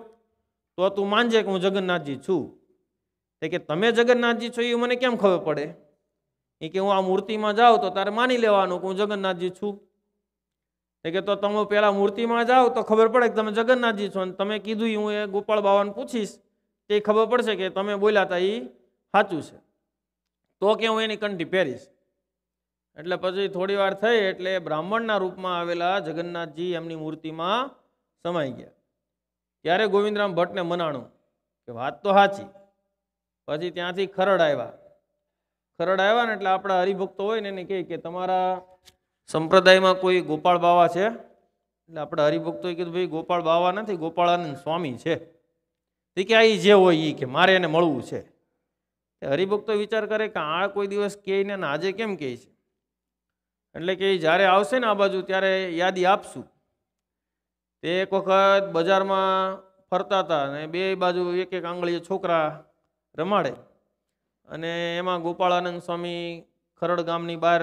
તો તું માનજે કે હું જગન્નાથજી છું કે તમે જગન્નાથજી છો એ મને કેમ ખબર પડે એ કે હું આ મૂર્તિમાં જાઉં તો તારે માની લેવાનું કે હું જગન્નાથજી છું તે કે તો તમે પેલા મૂર્તિમાં જાઓ તો ખબર પડે કે તમે જગન્નાથજી છો અને તમે કીધું હું એ ગોપાળ બાવાને પૂછીશ તે ખબર પડશે કે તમે બોલ્યા હતા એ સાચું છે તો કે હું એની કંઠી પહેરીશ એટલે પછી થોડી વાર થઈ એટલે બ્રાહ્મણના રૂપમાં આવેલા જગન્નાથજી એમની મૂર્તિમાં સમાઈ ગયા ત્યારે ગોવિંદરામ ભટ્ટને મનાણું કે વાત તો સાચી પછી ત્યાંથી ખરડ આવ્યા ખરડ આવ્યા ને એટલે આપણા હરિભક્તો હોય ને એને કહે કે તમારા સંપ્રદાયમાં કોઈ ગોપાળ બાવા છે એટલે આપણા હરિભક્તોએ કીધું ભાઈ ગોપાળ બાવા નથી ગોપાળાનંદ સ્વામી છે તે કે આ જે હોય એ કે મારે એને મળવું છે હરિભક્તો વિચાર કરે કે આ કોઈ દિવસ કહે ને આજે કેમ કહે છે એટલે કે જ્યારે આવશે ને આ બાજુ ત્યારે યાદી આપશું તે એક વખત બજારમાં ફરતા હતા અને બે બાજુ એક એક આંગળીએ છોકરા રમાડે અને એમાં ગોપાળાનંદ સ્વામી ખરડ ગામની બહાર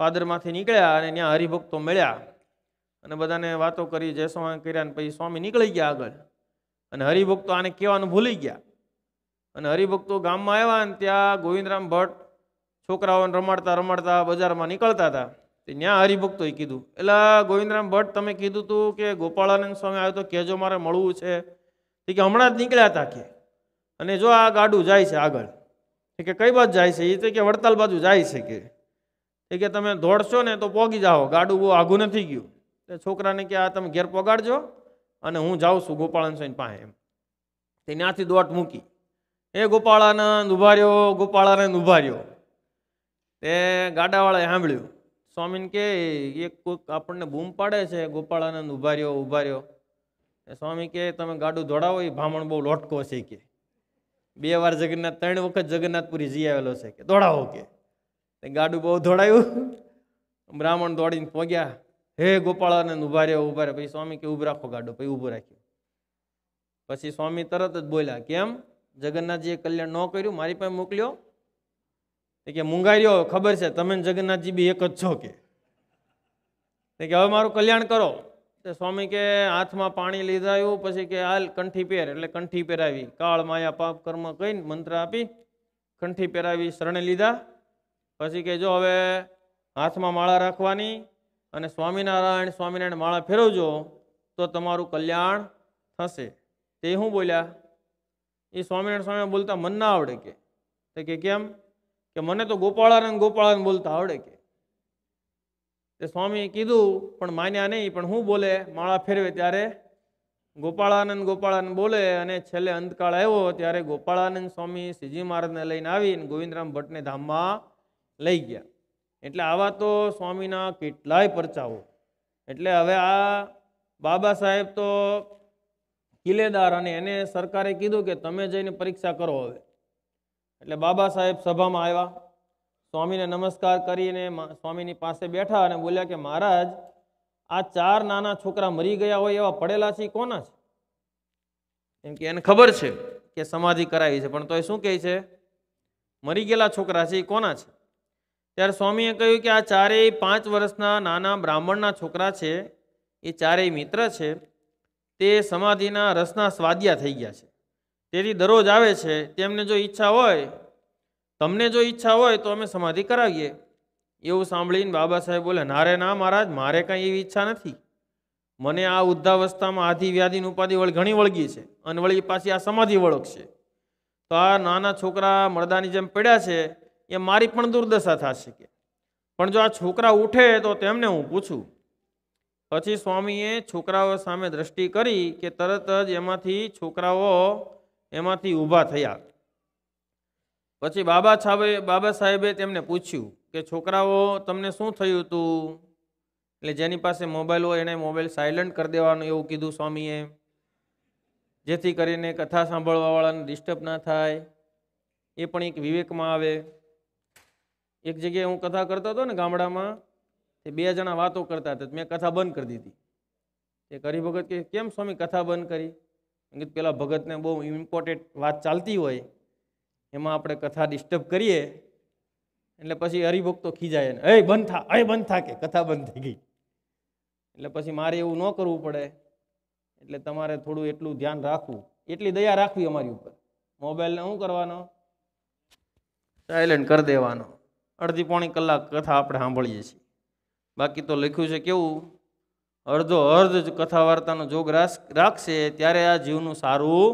પાદરમાંથી નીકળ્યા અને ત્યાં હરિભક્તો મળ્યા અને બધાને વાતો કરી જયસવા કર્યા પછી સ્વામી નીકળી ગયા આગળ અને હરિભક્તો આને કહેવાનું ભૂલી ગયા અને હરિભક્તો ગામમાં આવ્યા અને ત્યાં ગોવિંદરામ ભટ્ટ છોકરાઓને રમાડતા રમાડતા બજારમાં નીકળતા હતા ત્યાં હરિભક્તોએ કીધું એટલે ગોવિંદરામ ભટ્ટ તમે કીધું હતું કે ગોપાળાનંદ સ્વામી આવ્યો તો કહેજો મારે મળવું છે કે હમણાં જ નીકળ્યા હતા કે અને જો આ ગાડું જાય છે આગળ કે કઈ બાજુ જાય છે એ તો કે વડતાલ બાજુ જાય છે કે એ કે તમે દોડશો ને તો પોગી જાઓ ગાડું બહુ આઘું નથી ગયું એટલે છોકરાને કે આ તમે ઘેર પોગાડજો અને હું જાઉં છું ગોપાળન સ્વામી પાસે એમ તે ત્યાંથી દોટ મૂકી એ ગોપાળાનંદ ઉભા રહ્યો ગોપાળાનંદ ઉભા રહ્યો તે ગાડાવાળાએ સાંભળ્યું સ્વામીન કે એક કોઈક આપણને બૂમ પાડે છે ગોપાળાનંદ ઉભા રહ્યો ઉભા સ્વામી કે તમે ગાડું દોડાવો એ બ્રાહ્મણ બહુ લોટકો છે કે બે વાર જગન્નાથ ત્રણ વખત જગન્નાથપુરી જઈ આવેલો છે કે દોડાવો કે ગાડું બહુ દોડાયું બ્રાહ્મણ દોડીને પહોંચ્યા હે ગોપાળાનંદ ઉભા રહ્યો ઉભા રહ્યો પછી સ્વામી કે ઊભું રાખો ગાડું પછી ઊભું રાખ્યું પછી સ્વામી તરત જ બોલ્યા કેમ જગન્નાથજીએ કલ્યાણ ન કર્યું મારી પાસે મોકલ્યો કે મૂંગાઈ રહ્યો ખબર છે તમે જગન્નાથજી બી એક જ છો કે હવે મારું કલ્યાણ કરો સ્વામી કે હાથમાં પાણી લીધાયું પછી કે હાલ કંઠી પહેર એટલે કંઠી પહેરાવી કાળ માયા પાપ કર્મ કહીને મંત્ર આપી કંઠી પહેરાવી શરણે લીધા પછી કે જો હવે હાથમાં માળા રાખવાની અને સ્વામિનારાયણ સ્વામિનારાયણ માળા ફેરવજો તો તમારું કલ્યાણ થશે તે હું બોલ્યા એ સ્વામિનારાયણ સ્વામી બોલતા મન ના આવડે કે કે કેમ કે મને તો ગોપાળાનંદ ગોપાળાનંદ બોલતા આવડે કે તે સ્વામીએ કીધું પણ માન્યા નહીં પણ હું બોલે માળા ફેરવે ત્યારે ગોપાળાનંદ ગોપાળાનંદ બોલે અને છેલ્લે અંતકાળ આવ્યો ત્યારે ગોપાળાનંદ સ્વામી શ્રીજી મહારાજને લઈને આવીને ગોવિંદરામ ભટ્ટને ધામમાં લઈ ગયા એટલે આવા તો સ્વામીના કેટલાય પરચાઓ એટલે હવે આ બાબા સાહેબ તો કિલ્લેદાર અને એને સરકારે કીધું કે તમે જઈને પરીક્ષા કરો હવે એટલે બાબા સાહેબ સભામાં આવ્યા સ્વામીને નમસ્કાર કરીને સ્વામીની પાસે બેઠા અને બોલ્યા કે મહારાજ આ ચાર નાના છોકરા મરી ગયા હોય એવા પડેલા છે કોના છે એમ કે એને ખબર છે કે સમાધિ કરાવી છે પણ તો એ શું કહે છે મરી ગયેલા છોકરા છે એ કોના છે ત્યારે સ્વામીએ કહ્યું કે આ ચારેય પાંચ વર્ષના નાના બ્રાહ્મણના છોકરા છે એ ચારેય મિત્ર છે તે સમાધિના રસના સ્વાદ્યા થઈ ગયા છે તેથી દરરોજ આવે છે તેમને જો ઈચ્છા હોય તમને જો ઈચ્છા હોય તો અમે સમાધિ કરાવીએ એવું સાંભળીને બાબા સાહેબ બોલે નારે ના મહારાજ મારે કાંઈ એવી ઈચ્છા નથી મને આ વૃદ્ધાવસ્થામાં આધી વ્યાધિની ઉપાધિ વળ ઘણી વળગી છે અને વળી પાછી આ સમાધિ વળગશે તો આ નાના છોકરા મરદાની જેમ પડ્યા છે એ મારી પણ દુર્દશા થશે કે પણ જો આ છોકરા ઉઠે તો તેમને હું પૂછું પછી સ્વામીએ છોકરાઓ સામે દ્રષ્ટિ કરી કે તરત જ એમાંથી છોકરાઓ એમાંથી ઊભા થયા પછી બાબા સાહેબે બાબા સાહેબે તેમને પૂછ્યું કે છોકરાઓ તમને શું થયું હતું એટલે જેની પાસે મોબાઈલ હોય એને મોબાઈલ સાયલન્ટ કરી દેવાનું એવું કીધું સ્વામીએ જેથી કરીને કથા સાંભળવાવાળાને ડિસ્ટર્બ ના થાય એ પણ એક વિવેકમાં આવે એક જગ્યાએ હું કથા કરતો હતો ને ગામડામાં તે બે જણા વાતો કરતા હતા મેં કથા બંધ કરી દીધી એ કરી ભગત કે કેમ સ્વામી કથા બંધ કરી પેલા ભગતને બહુ ઇમ્પોર્ટેન્ટ વાત ચાલતી હોય એમાં આપણે કથા ડિસ્ટર્બ કરીએ એટલે પછી હરિભક્તો ખીજાય ને એ બંધ થા એ બંધ થા કે કથા બંધ થઈ ગઈ એટલે પછી મારે એવું ન કરવું પડે એટલે તમારે થોડું એટલું ધ્યાન રાખવું એટલી દયા રાખવી અમારી ઉપર મોબાઈલને શું કરવાનો સાયલેન્ટ કરી દેવાનો અડધી પોણી કલાક કથા આપણે સાંભળીએ છીએ બાકી તો લખ્યું છે કેવું અડધો અર્ધ કથા વાર્તાનો જોગ રાખશે ત્યારે આ જીવનું સારું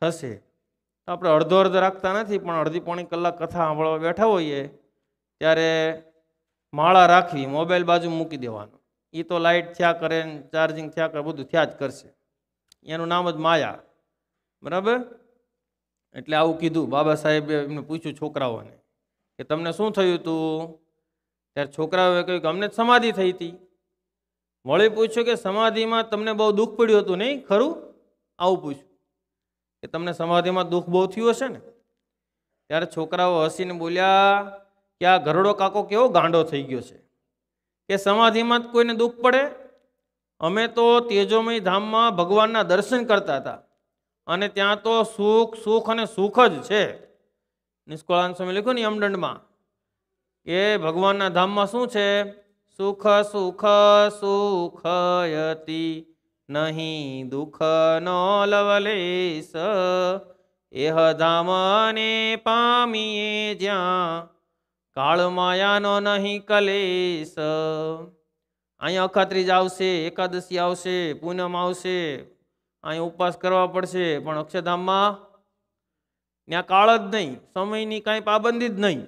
થશે આપણે અડધો અર્ધ રાખતા નથી પણ અડધી પોણી કલાક કથા સાંભળવા બેઠા હોઈએ ત્યારે માળા રાખવી મોબાઈલ બાજુ મૂકી દેવાનો એ તો લાઇટ થયા કરે ચાર્જિંગ થયા કરે બધું થયા જ કરશે એનું નામ જ માયા બરાબર એટલે આવું કીધું બાબા સાહેબે એમને પૂછ્યું છોકરાઓને કે તમને શું થયું હતું ત્યારે છોકરાઓએ કહ્યું કે અમને જ સમાધિ થઈ હતી વળી પૂછ્યું કે સમાધિમાં તમને બહુ દુઃખ પડ્યું હતું નહીં ખરું આવું પૂછ્યું કે તમને સમાધિમાં દુઃખ બહુ થયું હશે ને ત્યારે છોકરાઓ હસીને બોલ્યા કે આ ઘરડો કાકો કેવો ગાંડો થઈ ગયો છે કે સમાધિમાં જ કોઈને દુઃખ પડે અમે તો તેજોમય ધામમાં ભગવાનના દર્શન કરતા હતા અને ત્યાં તો સુખ સુખ અને સુખ જ છે નિષ્કોળાન સ્વામી લખ્યું ને યમદંડમાં કે ભગવાનના ધામમાં શું છે સુખ સુખ સુખયતી નહીં દુઃખનો લવલેશ એહ ધામને પામીએ જ્યાં કાળ માયાનો નહીં કલેશ અહીં અખાત્રીજ આવશે એકાદશી આવશે પૂનમ આવશે અહીં ઉપવાસ કરવા પડશે પણ અક્ષરધામમાં ત્યાં કાળ જ નહીં સમયની કાંઈ પાબંદી જ નહીં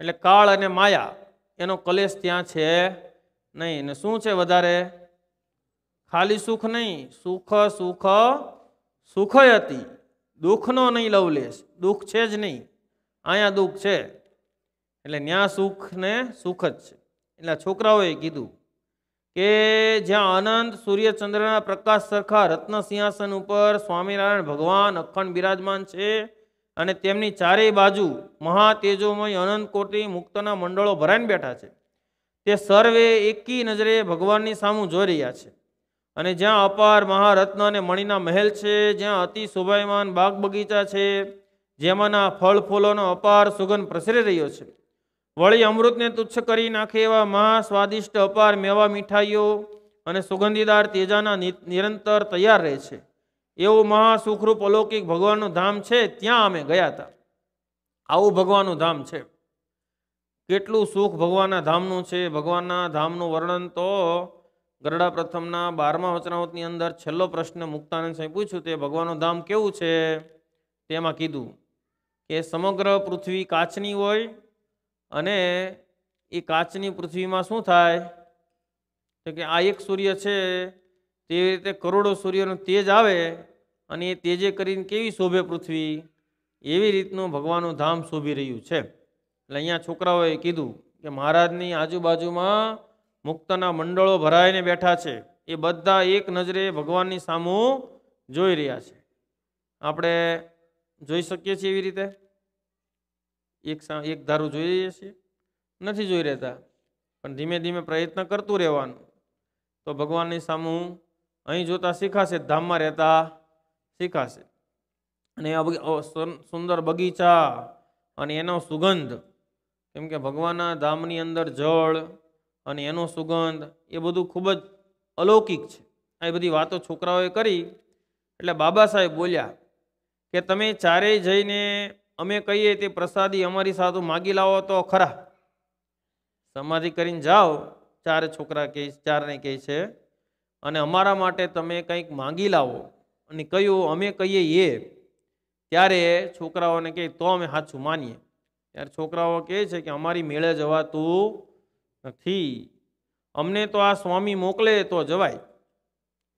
એટલે કાળ અને માયા એનો કલેશ ત્યાં છે નહીં ને શું છે વધારે ખાલી સુખ નહીં સુખ સુખ સુખય હતી દુઃખનો નહીં લવલેશ દુઃખ છે જ નહીં અહીંયા દુઃખ છે એટલે ન્યા સુખ ને સુખ જ છે એટલે છોકરાઓએ કીધું કે જ્યાં અનંત સૂર્યચંદ્રના પ્રકાશ સરખા રત્ન સિંહાસન ઉપર સ્વામિનારાયણ ભગવાન અખંડ બિરાજમાન છે અને તેમની ચારેય બાજુ મહા તેજોમય અનંત કોટી મુક્તના મંડળો ભરાઈને બેઠા છે તે સર્વે એકી નજરે ભગવાનની સામું જોઈ રહ્યા છે અને જ્યાં અપાર મહારત્ન અને મણિના મહેલ છે જ્યાં અતિ શોભાયમાન બાગ બગીચા છે જેમાંના ફળ ફૂલોનો અપાર સુગંધ પ્રસરી રહ્યો છે વળી અમૃતને તુચ્છ કરી નાખે એવા મહા સ્વાદિષ્ટ અપાર મેવા મીઠાઈઓ અને સુગંધીદાર તેજાના નિરંતર તૈયાર રહે છે એવું મહાસુખરૂપ અલૌકિક ભગવાનનું ધામ છે ત્યાં અમે ગયા હતા આવું ભગવાનનું ધામ છે કેટલું સુખ ભગવાનના ધામનું છે ભગવાનના ધામનું વર્ણન તો ગરડા પ્રથમના બારમા વચનાવતની અંદર છેલ્લો પ્રશ્ન મુક્તાનંદ સાહેબ પૂછ્યું તે ભગવાનનું ધામ કેવું છે તેમાં કીધું કે સમગ્ર પૃથ્વી કાચની હોય અને એ કાચની પૃથ્વીમાં શું થાય તો કે આ એક સૂર્ય છે તેવી રીતે કરોડો સૂર્યનો તેજ આવે અને એ તેજે કરીને કેવી શોભે પૃથ્વી એવી રીતનું ભગવાનનું ધામ શોભી રહ્યું છે એટલે અહીંયા છોકરાઓએ કીધું કે મહારાજની આજુબાજુમાં મુક્તના મંડળો ભરાઈને બેઠા છે એ બધા એક નજરે ભગવાનની સામું જોઈ રહ્યા છે આપણે જોઈ શકીએ છીએ એવી રીતે એક એક ધારું જોઈ રહીએ છીએ નથી જોઈ રહેતા પણ ધીમે ધીમે પ્રયત્ન કરતું રહેવાનું તો ભગવાનની સામું અહીં જોતા શીખાશે ધામમાં રહેતા શીખાશે અને સુંદર બગીચા અને એનો સુગંધ કેમ કે ભગવાનના ધામની અંદર જળ અને એનો સુગંધ એ બધું ખૂબ જ અલૌકિક છે આ બધી વાતો છોકરાઓએ કરી એટલે બાબા સાહેબ બોલ્યા કે તમે ચારેય જઈને અમે કહીએ તે પ્રસાદી અમારી સાથે માગી લાવો તો ખરા સમાધિ કરીને જાઓ ચારે છોકરા કહે ચારને કહે છે અને અમારા માટે તમે કંઈક માગી લાવો અને કહ્યું અમે કહીએ એ ત્યારે છોકરાઓને કહે તો અમે સાચું માનીએ ત્યારે છોકરાઓ કહે છે કે અમારી મેળે જવાતું નથી અમને તો આ સ્વામી મોકલે તો જવાય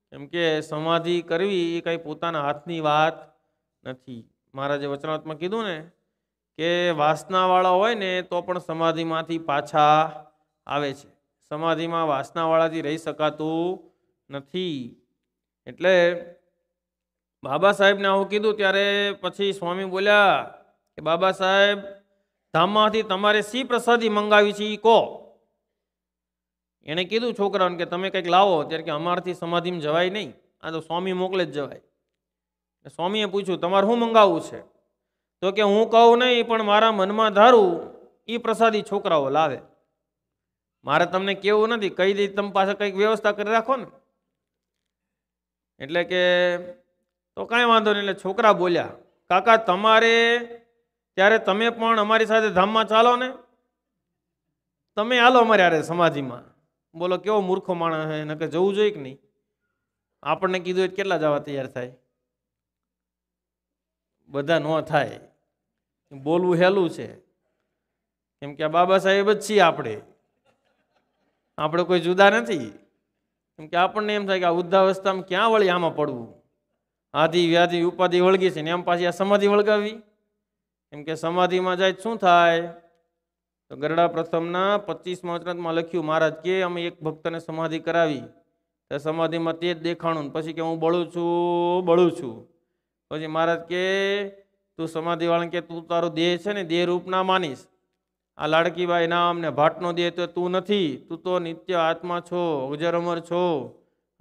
કેમ કે સમાધિ કરવી એ કંઈ પોતાના હાથની વાત નથી મારા જે વચનાત્મા કીધું ને કે વાસનાવાળા હોય ને તો પણ સમાધિમાંથી પાછા આવે છે સમાધિમાં વાસનાવાળાથી રહી શકાતું નથી એટલે બાબા સાહેબને આવું કીધું ત્યારે પછી સ્વામી બોલ્યા કે બાબા સાહેબ ધામમાંથી તમારે સી પ્રસાદી મંગાવી છે એ કહો એણે કીધું છોકરાઓને કે તમે કંઈક લાવો ત્યારે કે અમારથી સમાધિમાં જવાય નહીં આ તો સ્વામી મોકલે જ જવાય સ્વામીએ પૂછ્યું તમારે શું મંગાવવું છે તો કે હું કહું નહીં પણ મારા મનમાં ધારું એ પ્રસાદી છોકરાઓ લાવે મારે તમને કેવું નથી કઈ દઈ તમે પાસે કંઈક વ્યવસ્થા કરી રાખો ને એટલે કે તો કાંઈ વાંધો નહીં એટલે છોકરા બોલ્યા કાકા તમારે ત્યારે તમે પણ અમારી સાથે ધામમાં ચાલો ને તમે હાલો અમારે યારે સમાધિમાં બોલો કેવો મૂર્ખો માણસ હે કે જવું જોઈએ કે નહીં આપણને કીધું એ કેટલા જવા તૈયાર થાય બધા ન થાય બોલવું હેલું છે કેમ કે આ બાબા સાહેબ જ છીએ આપણે આપણે કોઈ જુદા નથી કેમ કે આપણને એમ થાય કે આ વૃદ્ધાવસ્થામાં ક્યાં વળી આમાં પડવું આધિ વ્યાધિ ઉપાધિ વળગી છે ને એમ પાછી આ સમાધિ વળગાવી કેમ કે સમાધિમાં જાય શું થાય તો ગરડા પ્રથમના પચીસમાં વચનાતમાં લખ્યું મહારાજ કે અમે એક ભક્તને સમાધિ કરાવી તો સમાધિમાં તે જ દેખાણું પછી કે હું બળું છું બળું છું પછી મહારાજ કે તું સમાધિવાળા કે તું તારું દેહ છે ને દેહ રૂપના માનીશ આ લાડકીભાઈ ના અમને ભાટનો દેહ તો તું નથી તું તો નિત્ય આત્મા છો અજર અમર છો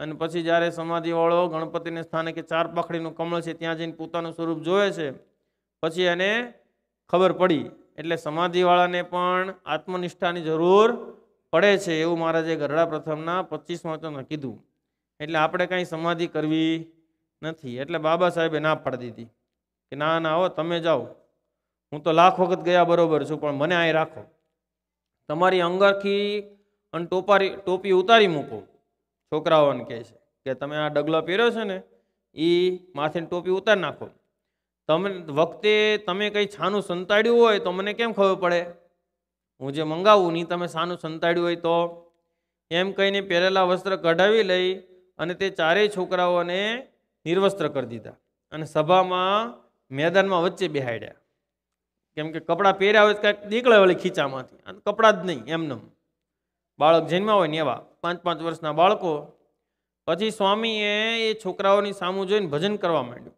અને પછી જ્યારે સમાધિવાળો ગણપતિને સ્થાને કે ચાર પાખડીનું કમળ છે ત્યાં જઈને પોતાનું સ્વરૂપ જોવે છે પછી એને ખબર પડી એટલે સમાધિવાળાને પણ આત્મનિષ્ઠાની જરૂર પડે છે એવું મહારાજે ગરડા પ્રથમના પચીસ વચનમાં કીધું એટલે આપણે કાંઈ સમાધિ કરવી નથી એટલે બાબા સાહેબે ના પાડી દીધી કે ના ના હો તમે જાઓ હું તો લાખ વખત ગયા બરોબર છું પણ મને અહીં રાખો તમારી અંગરખી અને ટોપારી ટોપી ઉતારી મૂકો છોકરાઓને કહે છે કે તમે આ ડગલો પહેર્યો છે ને એ માથેની ટોપી ઉતારી નાખો તમે વખતે તમે કંઈ છાનું સંતાડ્યું હોય તો મને કેમ ખબર પડે હું જે મંગાવું નહીં તમે છાનું સંતાડ્યું હોય તો એમ કહીને પહેરેલા વસ્ત્ર કઢાવી લઈ અને તે ચારેય છોકરાઓને નિર્વસ્ત્ર કરી દીધા અને સભામાં મેદાનમાં વચ્ચે બેહાડ્યા કેમ કે કપડાં પહેર્યા હોય કાંઈક નીકળે વળી ખીચામાંથી અને કપડાં જ નહીં એમનેમ બાળક જન્મ્યા હોય ને એવા પાંચ પાંચ વર્ષના બાળકો પછી સ્વામીએ એ છોકરાઓની સામું જોઈને ભજન કરવા માંડ્યું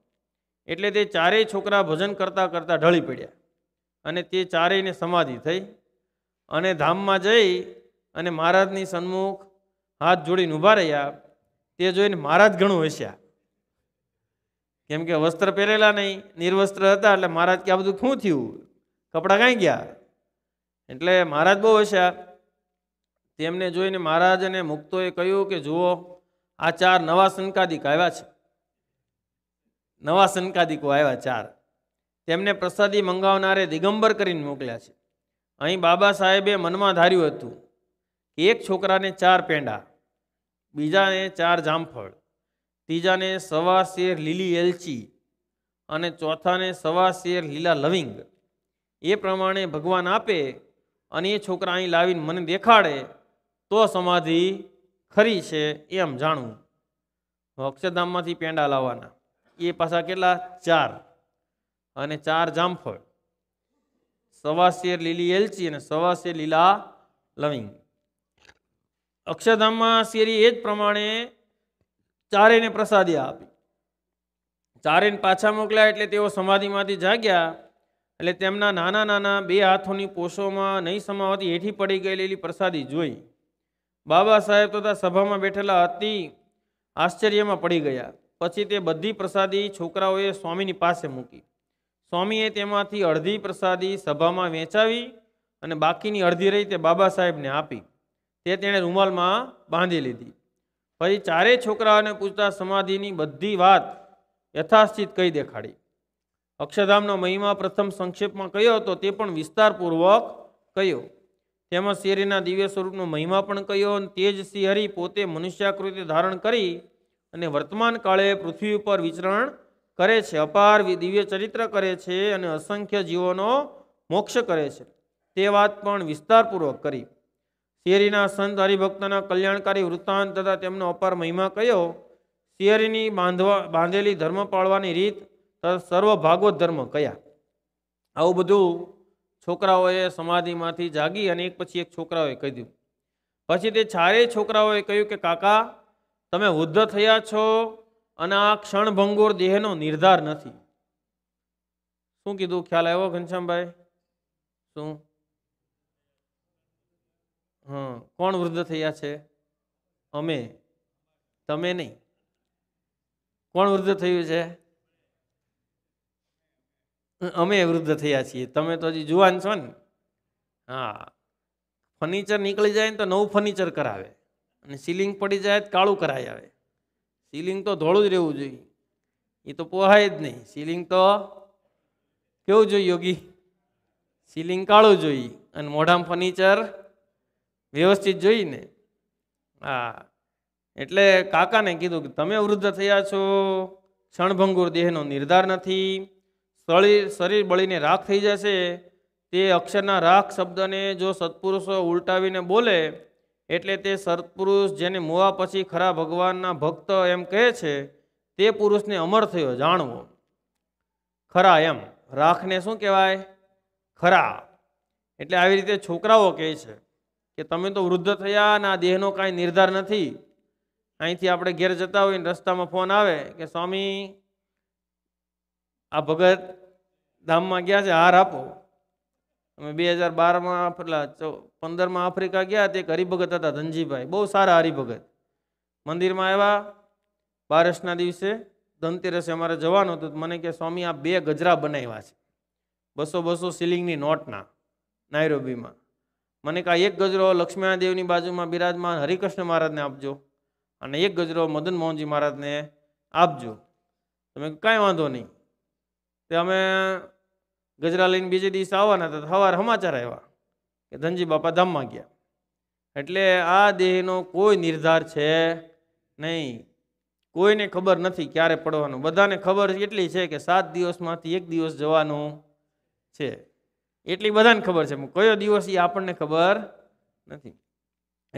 એટલે તે ચારેય છોકરા ભજન કરતાં કરતાં ઢળી પડ્યા અને તે ચારેયને સમાધિ થઈ અને ધામમાં જઈ અને મહારાજની સન્મુખ હાથ જોડીને ઊભા રહ્યા તે જોઈને મહારાજ ઘણું હસ્યા કેમ કે વસ્ત્ર પહેરેલા નહીં નિર્વસ્ત્ર હતા એટલે મહારાજ કે આ બધું શું થયું કપડાં કાંઈ ગયા એટલે મહારાજ બહુ હસ્યા તેમને જોઈને મહારાજ અને મુક્તોએ કહ્યું કે જુઓ આ ચાર નવા શંકાદિક આવ્યા છે નવા સંકાદિકો આવ્યા ચાર તેમને પ્રસાદી મંગાવનારે દિગંબર કરીને મોકલ્યા છે અહીં બાબા સાહેબે મનમાં ધાર્યું હતું કે એક છોકરાને ચાર પેંડા બીજાને ચાર જામફળ ત્રીજાને સવા શેર લીલી એલચી અને ચોથાને સવા શેર લીલા લવિંગ એ પ્રમાણે ભગવાન આપે અને એ છોકરા અહીં લાવીને મને દેખાડે તો સમાધિ ખરી છે એમ જાણવું મોક્ષધામમાંથી પેંડા લાવવાના એ પાછા કેટલા ચાર અને ચાર જામફળ સવા લીલી એલચી અને સવા લીલા લવિંગ અક્ષરધામમાં શેરી એ જ પ્રમાણે ચારેને પ્રસાદી આપી ચારેને પાછા મોકલ્યા એટલે તેઓ સમાધિમાંથી જાગ્યા એટલે તેમના નાના નાના બે હાથોની પોષોમાં નહીં સમાવાતી હેઠી પડી ગયેલી પ્રસાદી જોઈ બાબા સાહેબ તથા સભામાં બેઠેલા અતિ આશ્ચર્યમાં પડી ગયા પછી તે બધી પ્રસાદી છોકરાઓએ સ્વામીની પાસે મૂકી સ્વામીએ તેમાંથી અડધી પ્રસાદી સભામાં વેચાવી અને બાકીની અડધી રહી તે બાબા સાહેબને આપી તે તેણે રૂમાલમાં બાંધી લીધી પછી ચારેય છોકરાઓને પૂછતા સમાધિની બધી વાત યથાસ્થિત કહી દેખાડી અક્ષરધામનો મહિમા પ્રથમ સંક્ષેપમાં કયો હતો તે પણ વિસ્તારપૂર્વક કયો તેમાં શેરીના દિવ્ય સ્વરૂપનો મહિમા પણ કયો અને તે જ શ્રીહરિ પોતે મનુષ્યાકૃતિ ધારણ કરી અને વર્તમાન કાળે પૃથ્વી ઉપર વિચરણ કરે છે અપાર દિવ્ય ચરિત્ર કરે છે અને અસંખ્ય જીવોનો મોક્ષ કરે છે તે વાત પણ વિસ્તારપૂર્વક કરી શિયરીના સંત હરિભક્તના કલ્યાણકારી વૃત્તાંત તથા તેમનો અપાર મહિમા કયો શિયરીની બાંધવા બાંધેલી ધર્મ પાળવાની રીત સર્વ ભાગવત ધર્મ કયા આવું બધું છોકરાઓએ સમાધિમાંથી જાગી અને એક પછી એક છોકરાઓએ કહી દીધું પછી તે ચારેય છોકરાઓએ કહ્યું કે કાકા તમે વૃદ્ધ થયા છો અને આ ક્ષણભંગોર દેહનો નિર્ધાર નથી શું કીધું ખ્યાલ આવ્યો ઘનશ્યામભાઈ શું હા કોણ વૃદ્ધ થયા છે અમે તમે નહીં કોણ વૃદ્ધ થયું છે અમે વૃદ્ધ થયા છીએ તમે તો હજી જુવાન છો ને હા ફર્નિચર નીકળી જાય ને તો નવું ફર્નિચર કરાવે અને સીલિંગ પડી જાય કાળું કરાઈ આવે સીલિંગ તો ધોળું જ રહેવું જોઈએ એ તો પોહાય જ નહીં સીલિંગ તો કેવું જોઈએ યોગી સીલિંગ કાળું જોઈએ અને મોઢામ ફર્નિચર વ્યવસ્થિત જોઈને હા એટલે કાકાને કીધું કે તમે વૃદ્ધ થયા છો ક્ષણભંગુર દેહનો નિર્ધાર નથી શરીર શરીર બળીને રાખ થઈ જશે તે અક્ષરના રાખ શબ્દને જો સત્પુરુષો ઉલટાવીને બોલે એટલે તે સત્પુરુષ જેને મોવા પછી ખરા ભગવાનના ભક્ત એમ કહે છે તે પુરુષને અમર થયો જાણવો ખરા એમ રાખને શું કહેવાય ખરા એટલે આવી રીતે છોકરાઓ કહે છે કે તમે તો વૃદ્ધ થયા અને આ દેહનો કાંઈ નિર્ધાર નથી અહીંથી આપણે ઘેર જતા હોઈને રસ્તામાં ફોન આવે કે સ્વામી આ ભગત ધામમાં ગયા છે હાર આપો અમે બે હજાર બારમાં પેલા પંદરમાં આફ્રિકા ગયા તે એક હરિભગત હતા ધનજીભાઈ બહુ સારા હરિભગત મંદિરમાં આવ્યા બારસના દિવસે ધનતેરસે અમારે જવાનું હતું મને કે સ્વામી આ બે ગજરા બનાવ્યા છે બસો બસો સિલિંગની નોટના નાયરોબીમાં મને કે એક ગજરો લક્ષ્મીનાદેવની બાજુમાં બિરાજમાન હરિકૃષ્ણ મહારાજને આપજો અને એક ગજરો મદન મોહનજી મહારાજને આપજો તમે કાંઈ વાંધો નહીં તે અમે ગજરા લઈને બીજે દિવસે આવવાના હતા સવાર સમાચાર આવ્યા કે ધનજી બાપા ધામમાં ગયા એટલે આ દેહનો કોઈ નિર્ધાર છે નહીં કોઈને ખબર નથી ક્યારે પડવાનું બધાને ખબર એટલી છે કે સાત દિવસમાંથી એક દિવસ જવાનું છે એટલી બધાને ખબર છે કયો દિવસ એ આપણને ખબર નથી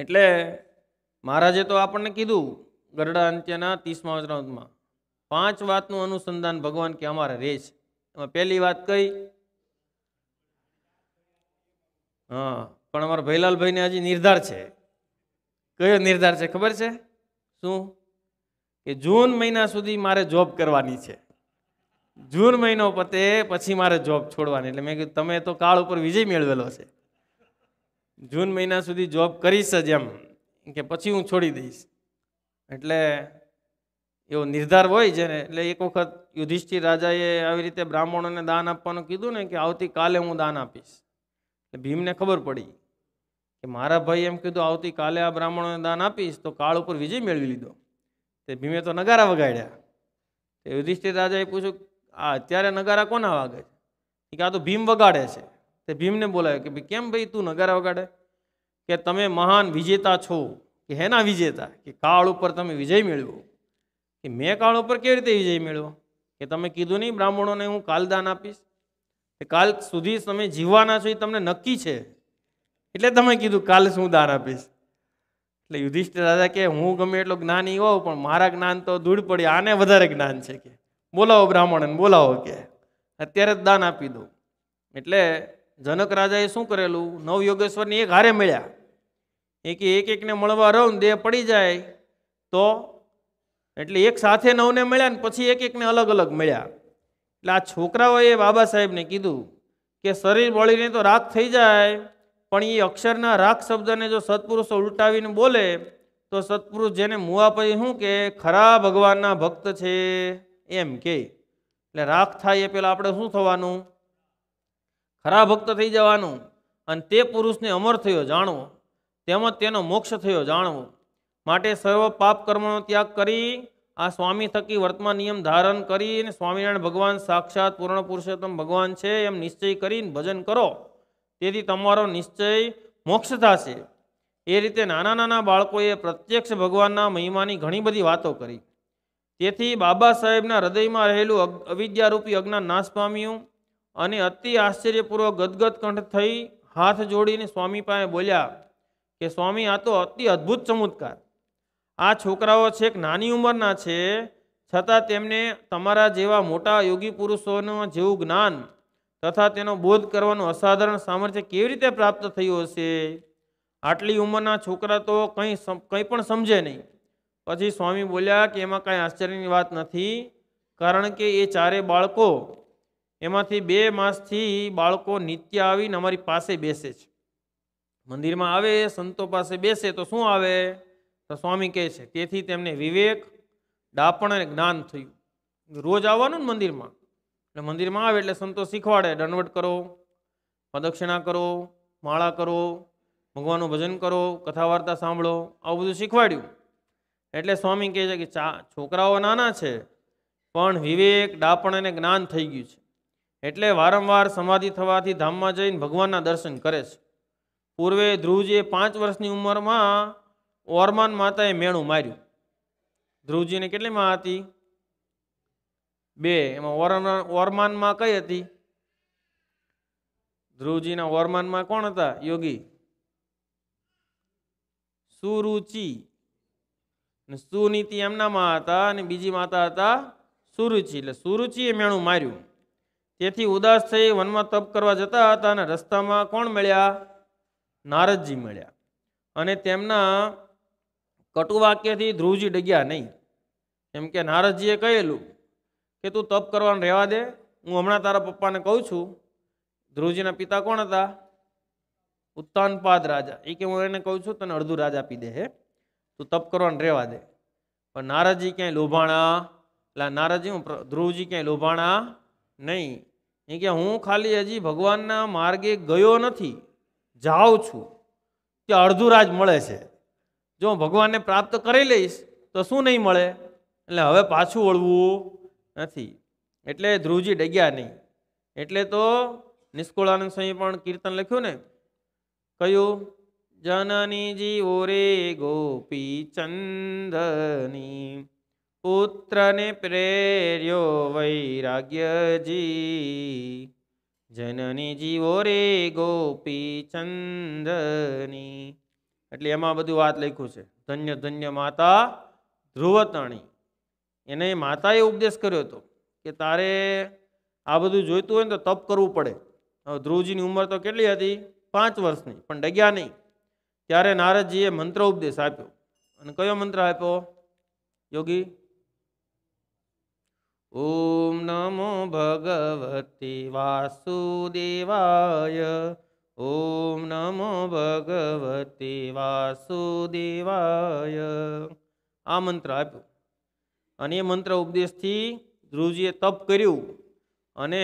એટલે મહારાજે તો આપણને કીધું ગરડા અંત્યના ત્રીસમા વચનાંતમાં પાંચ વાતનું અનુસંધાન ભગવાન કે અમારે રહે છે એમાં પહેલી વાત કહી હા પણ અમારા ભૈલાલભાઈને હજી નિર્ધાર છે કયો નિર્ધાર છે ખબર છે શું કે જૂન મહિના સુધી મારે જોબ કરવાની છે જૂન મહિનો પતે પછી મારે જોબ છોડવાની એટલે મેં કીધું તમે તો કાળ ઉપર વિજય મેળવેલો છે જૂન મહિના સુધી જોબ કરીશ જ એમ કે પછી હું છોડી દઈશ એટલે એવો નિર્ધાર હોય છે ને એટલે એક વખત યુધિષ્ઠિર રાજાએ આવી રીતે બ્રાહ્મણોને દાન આપવાનું કીધું ને કે આવતીકાલે હું દાન આપીશ એટલે ભીમને ખબર પડી કે મારા ભાઈ એમ કીધું આવતીકાલે આ બ્રાહ્મણોને દાન આપીશ તો કાળ ઉપર વિજય મેળવી લીધો તે ભીમે તો નગારા વગાડ્યા તે યુધિષ્ઠિર રાજાએ પૂછ્યું આ અત્યારે નગારા કોના વાગે છે કે આ તો ભીમ વગાડે છે તે ભીમને બોલાવ્યો કે ભાઈ કેમ ભાઈ તું નગારા વગાડે કે તમે મહાન વિજેતા છો કે હેના વિજેતા કે કાળ ઉપર તમે વિજય મેળવો કે મેં કાળ ઉપર કેવી રીતે વિજય મેળવો કે તમે કીધું નહીં બ્રાહ્મણોને હું કાલદાન આપીશ કાલ સુધી તમે જીવવાના છો એ તમને નક્કી છે એટલે તમે કીધું કાલે શું દાન આપીશ એટલે યુધિષ્ઠિર રાજા કે હું ગમે એટલો જ્ઞાની હોઉં પણ મારા જ્ઞાન તો દૂર પડી આને વધારે જ્ઞાન છે કે બોલાવો બ્રાહ્મણને બોલાવો કે અત્યારે જ દાન આપી દઉં એટલે જનક રાજાએ શું કરેલું નવ યોગેશ્વરને એક હારે મળ્યા એક એક એકને મળવા રહો ને દેહ પડી જાય તો એટલે એક સાથે નવને મળ્યા ને પછી એક એકને અલગ અલગ મળ્યા એટલે આ છોકરાઓએ બાબા સાહેબને કીધું કે શરીર બળીને તો રાખ થઈ જાય પણ એ અક્ષરના રાખ શબ્દને જો સત્પુરુષો ઉલટાવીને બોલે તો સત્પુરુષ જેને મુવા પછી શું કે ખરા ભગવાનના ભક્ત છે એમ કે એટલે રાખ થાય એ પહેલાં આપણે શું થવાનું ખરા ભક્ત થઈ જવાનું અને તે પુરુષને અમર થયો જાણવો તેમજ તેનો મોક્ષ થયો જાણવો માટે સર્વ પાપ કર્મનો ત્યાગ કરી આ સ્વામી થકી વર્તમાન નિયમ ધારણ કરીને સ્વામિનારાયણ ભગવાન સાક્ષાત પૂર્ણ પુરુષોત્તમ ભગવાન છે એમ નિશ્ચય કરીને ભજન કરો તેથી તમારો નિશ્ચય મોક્ષ થશે એ રીતે નાના નાના બાળકોએ પ્રત્યક્ષ ભગવાનના મહિમાની ઘણી બધી વાતો કરી તેથી બાબા સાહેબના હૃદયમાં રહેલું અવિદ્યારૂપી અજ્ઞાન નાશ પામ્યું અને અતિ આશ્ચર્યપૂર્વક ગદગદ કંઠ થઈ હાથ જોડીને સ્વામી પાસે બોલ્યા કે સ્વામી આ તો અતિ અદ્ભુત ચમત્કાર આ છોકરાઓ છેક નાની ઉંમરના છે છતાં તેમને તમારા જેવા મોટા યોગી પુરુષોના જેવું જ્ઞાન તથા તેનો બોધ કરવાનું અસાધારણ સામર્થ્ય કેવી રીતે પ્રાપ્ત થયું હશે આટલી ઉંમરના છોકરા તો કંઈ કંઈ પણ સમજે નહીં પછી સ્વામી બોલ્યા કે એમાં કાંઈ આશ્ચર્યની વાત નથી કારણ કે એ ચારે બાળકો એમાંથી બે માસથી બાળકો નિત્ય આવીને અમારી પાસે બેસે છે મંદિરમાં આવે સંતો પાસે બેસે તો શું આવે તો સ્વામી કહે છે તેથી તેમને વિવેક ડાપણ અને જ્ઞાન થયું રોજ આવવાનું ને મંદિરમાં એટલે મંદિરમાં આવે એટલે સંતો શીખવાડે દંડવટ કરો પ્રદક્ષિણા કરો માળા કરો ભગવાનનું ભજન કરો કથા વાર્તા સાંભળો આવું બધું શીખવાડ્યું એટલે સ્વામી કહે છે કે ચા છોકરાઓ નાના છે પણ વિવેક ડાપણ અને જ્ઞાન થઈ ગયું છે એટલે વારંવાર સમાધિ થવાથી ધામમાં જઈને ભગવાનના દર્શન કરે છે પૂર્વે ધ્રુવજીએ પાંચ વર્ષની ઉંમરમાં ઓરમાન માતાએ મેણું માર્યું ધ્રુવજીને કેટલી માં હતી બે એમાં ઓરમાનમાં કઈ હતી ધ્રુવજીના ઓરમાનમાં કોણ હતા યોગી સુરુચિ સુનીતિ એમનામાં હતા અને બીજી માતા હતા સુરુચિ એટલે સુરુચિએ મેણું માર્યું તેથી ઉદાસ થઈ વનમાં તપ કરવા જતા હતા અને રસ્તામાં કોણ મળ્યા નારદજી મળ્યા અને તેમના કટુ વાક્યથી ધ્રુવજી ડગ્યા નહીં એમ કે નારદજીએ કહેલું કે તું તપ કરવાનું રહેવા દે હું હમણાં તારા પપ્પાને કહું છું ધ્રુવજીના પિતા કોણ હતા ઉત્તાનપાદ રાજા એ કે હું એને કહું છું તને અડધું રાજા પી દે હે તું તપ કરવાનું રહેવા દે પણ નારદજી ક્યાંય લોભાણા એટલે નારદજી હું ધ્રુવજી ક્યાંય લોભાણા નહીં એ કે હું ખાલી હજી ભગવાનના માર્ગે ગયો નથી જાઉં છું કે અડધું રાજ મળે છે જો હું ભગવાનને પ્રાપ્ત કરી લઈશ તો શું નહીં મળે એટલે હવે પાછું વળવું નથી એટલે ધ્રુવજી ડગ્યા નહીં એટલે તો નિષ્કુળાનંદ સ્વામી પણ કીર્તન લખ્યું ને કયું જનની જીવો રે ગોપી ચંદની પુત્રને પ્રેર્યો વૈરાગ્યજી જનની જીવો રે ગોપી ચંદની એટલે એમાં બધું વાત લખ્યું છે ધન્ય ધન્ય માતા ધ્રુવતાણી એને માતાએ ઉપદેશ કર્યો હતો કે તારે આ બધું જોઈતું હોય ને તો તપ કરવું પડે હવે ધ્રુવજીની ઉંમર તો કેટલી હતી પાંચ વર્ષની પણ ડગ્યા નહીં ત્યારે નારદજીએ મંત્ર ઉપદેશ આપ્યો અને કયો મંત્ર આપ્યો યોગી ઓમ નમો ભગવતી વાસુદેવાય ઓમ नमो ભગવતે વાસુદેવાય આ મંત્ર આપ્યો અને એ મંત્ર ઉપદેશથી ધ્રુવજીએ તપ કર્યું અને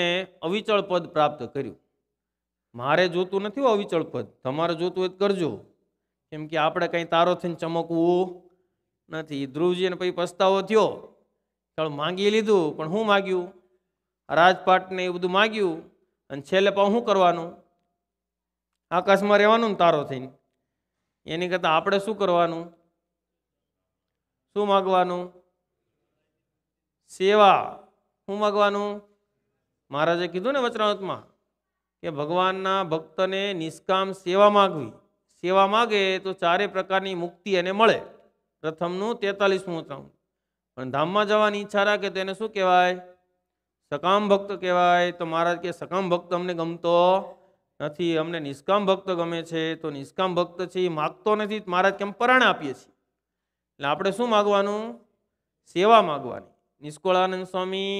અવિચળ પદ પ્રાપ્ત કર્યું મારે જોતું નથી અવિચળ પદ તમારે જોતું હોય કરજો કેમ કે આપણે કંઈ તારો થઈને ચમકવું નથી ધ્રુવજીને પછી પસ્તાવો થયો ચાલો માગી લીધું પણ હું માગ્યું રાજપાટને એ બધું માગ્યું અને છેલ્લે પણ શું કરવાનું આકાશમાં રહેવાનું ને તારો થઈને એની કરતાં આપણે શું કરવાનું શું માગવાનું સેવા શું માગવાનું મહારાજે કીધું ને વચરાવતમાં કે ભગવાનના ભક્તને નિષ્કામ સેવા માગવી સેવા માગે તો ચારે પ્રકારની મુક્તિ એને મળે પ્રથમનું તેતાલીસમું વચનામૃત પણ ધામમાં જવાની ઈચ્છા રાખે તો એને શું કહેવાય સકામ ભક્ત કહેવાય તો મહારાજ કે સકામ ભક્ત અમને ગમતો નથી અમને નિષ્કામ ભક્ત ગમે છે તો નિષ્કામ ભક્ત છે એ માગતો નથી મહારાજ કેમ પરાણ આપીએ છીએ એટલે આપણે શું માગવાનું સેવા માગવાની નિષ્કોળાનંદ સ્વામી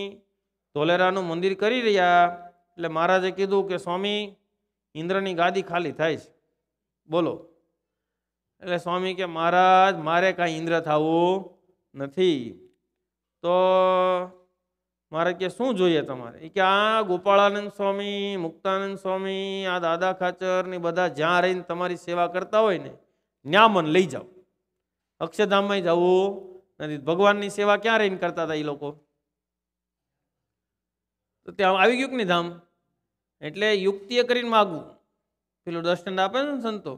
ધોલેરાનું મંદિર કરી રહ્યા એટલે મહારાજે કીધું કે સ્વામી ઇન્દ્રની ગાદી ખાલી થાય છે બોલો એટલે સ્વામી કે મહારાજ મારે કાંઈ ઇન્દ્ર થવું નથી તો મારે કે શું જોઈએ તમારે એ કે આ ગોપાળાનંદ સ્વામી મુક્તાનંદ સ્વામી આ દાદા ખાચર ને બધા જ્યાં રહીને તમારી સેવા કરતા હોય ને ત્યાં મન લઈ જાઓ અક્ષરધામમાં જવું નથી ભગવાનની સેવા ક્યાં રહીને કરતા હતા એ લોકો તો ત્યાં આવી ગયું કે નહીં ધામ એટલે યુક્તિએ કરીને માગવું પેલું દર્શન આપે ને સંતો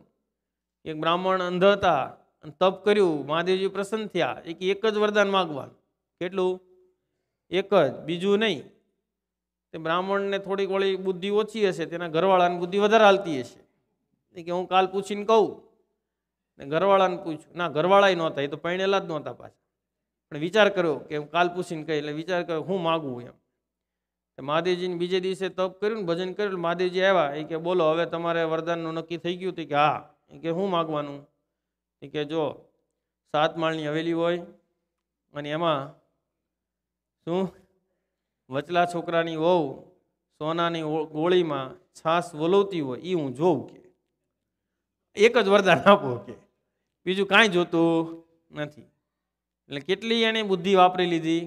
એક બ્રાહ્મણ અંધ હતા તપ કર્યું મહાદેવજી પ્રસન્ન થયા એક એક જ વરદાન માગવાનું કેટલું એક જ બીજું નહીં તે બ્રાહ્મણને થોડીક વળી બુદ્ધિ ઓછી હશે તેના ઘરવાળાની બુદ્ધિ વધારે હાલતી હશે કે હું કાલ પૂછીને કહું ને ઘરવાળાને પૂછું ના ઘરવાળાય નહોતા એ તો પરણેલા જ નહોતા પાછા પણ વિચાર કર્યો કે હું કાલ પૂછીને કહી એટલે વિચાર કર્યો હું માગું એમ મહાદેવજીને બીજે દિવસે તપ કર્યું ને ભજન કર્યું મહાદેવજી આવ્યા એ કે બોલો હવે તમારે વરદાનનું નક્કી થઈ ગયું હતું કે હા એ કે હું માગવાનું એ કે જો સાત માળની હવેલી હોય અને એમાં શું વચલા છોકરાની વહુ સોનાની ગોળીમાં છાસ વલોવતી હોય એ હું જોઉં કે એક જ વરદાન આપો કે બીજું કાંઈ જોતું નથી એટલે કેટલી એણે બુદ્ધિ વાપરી લીધી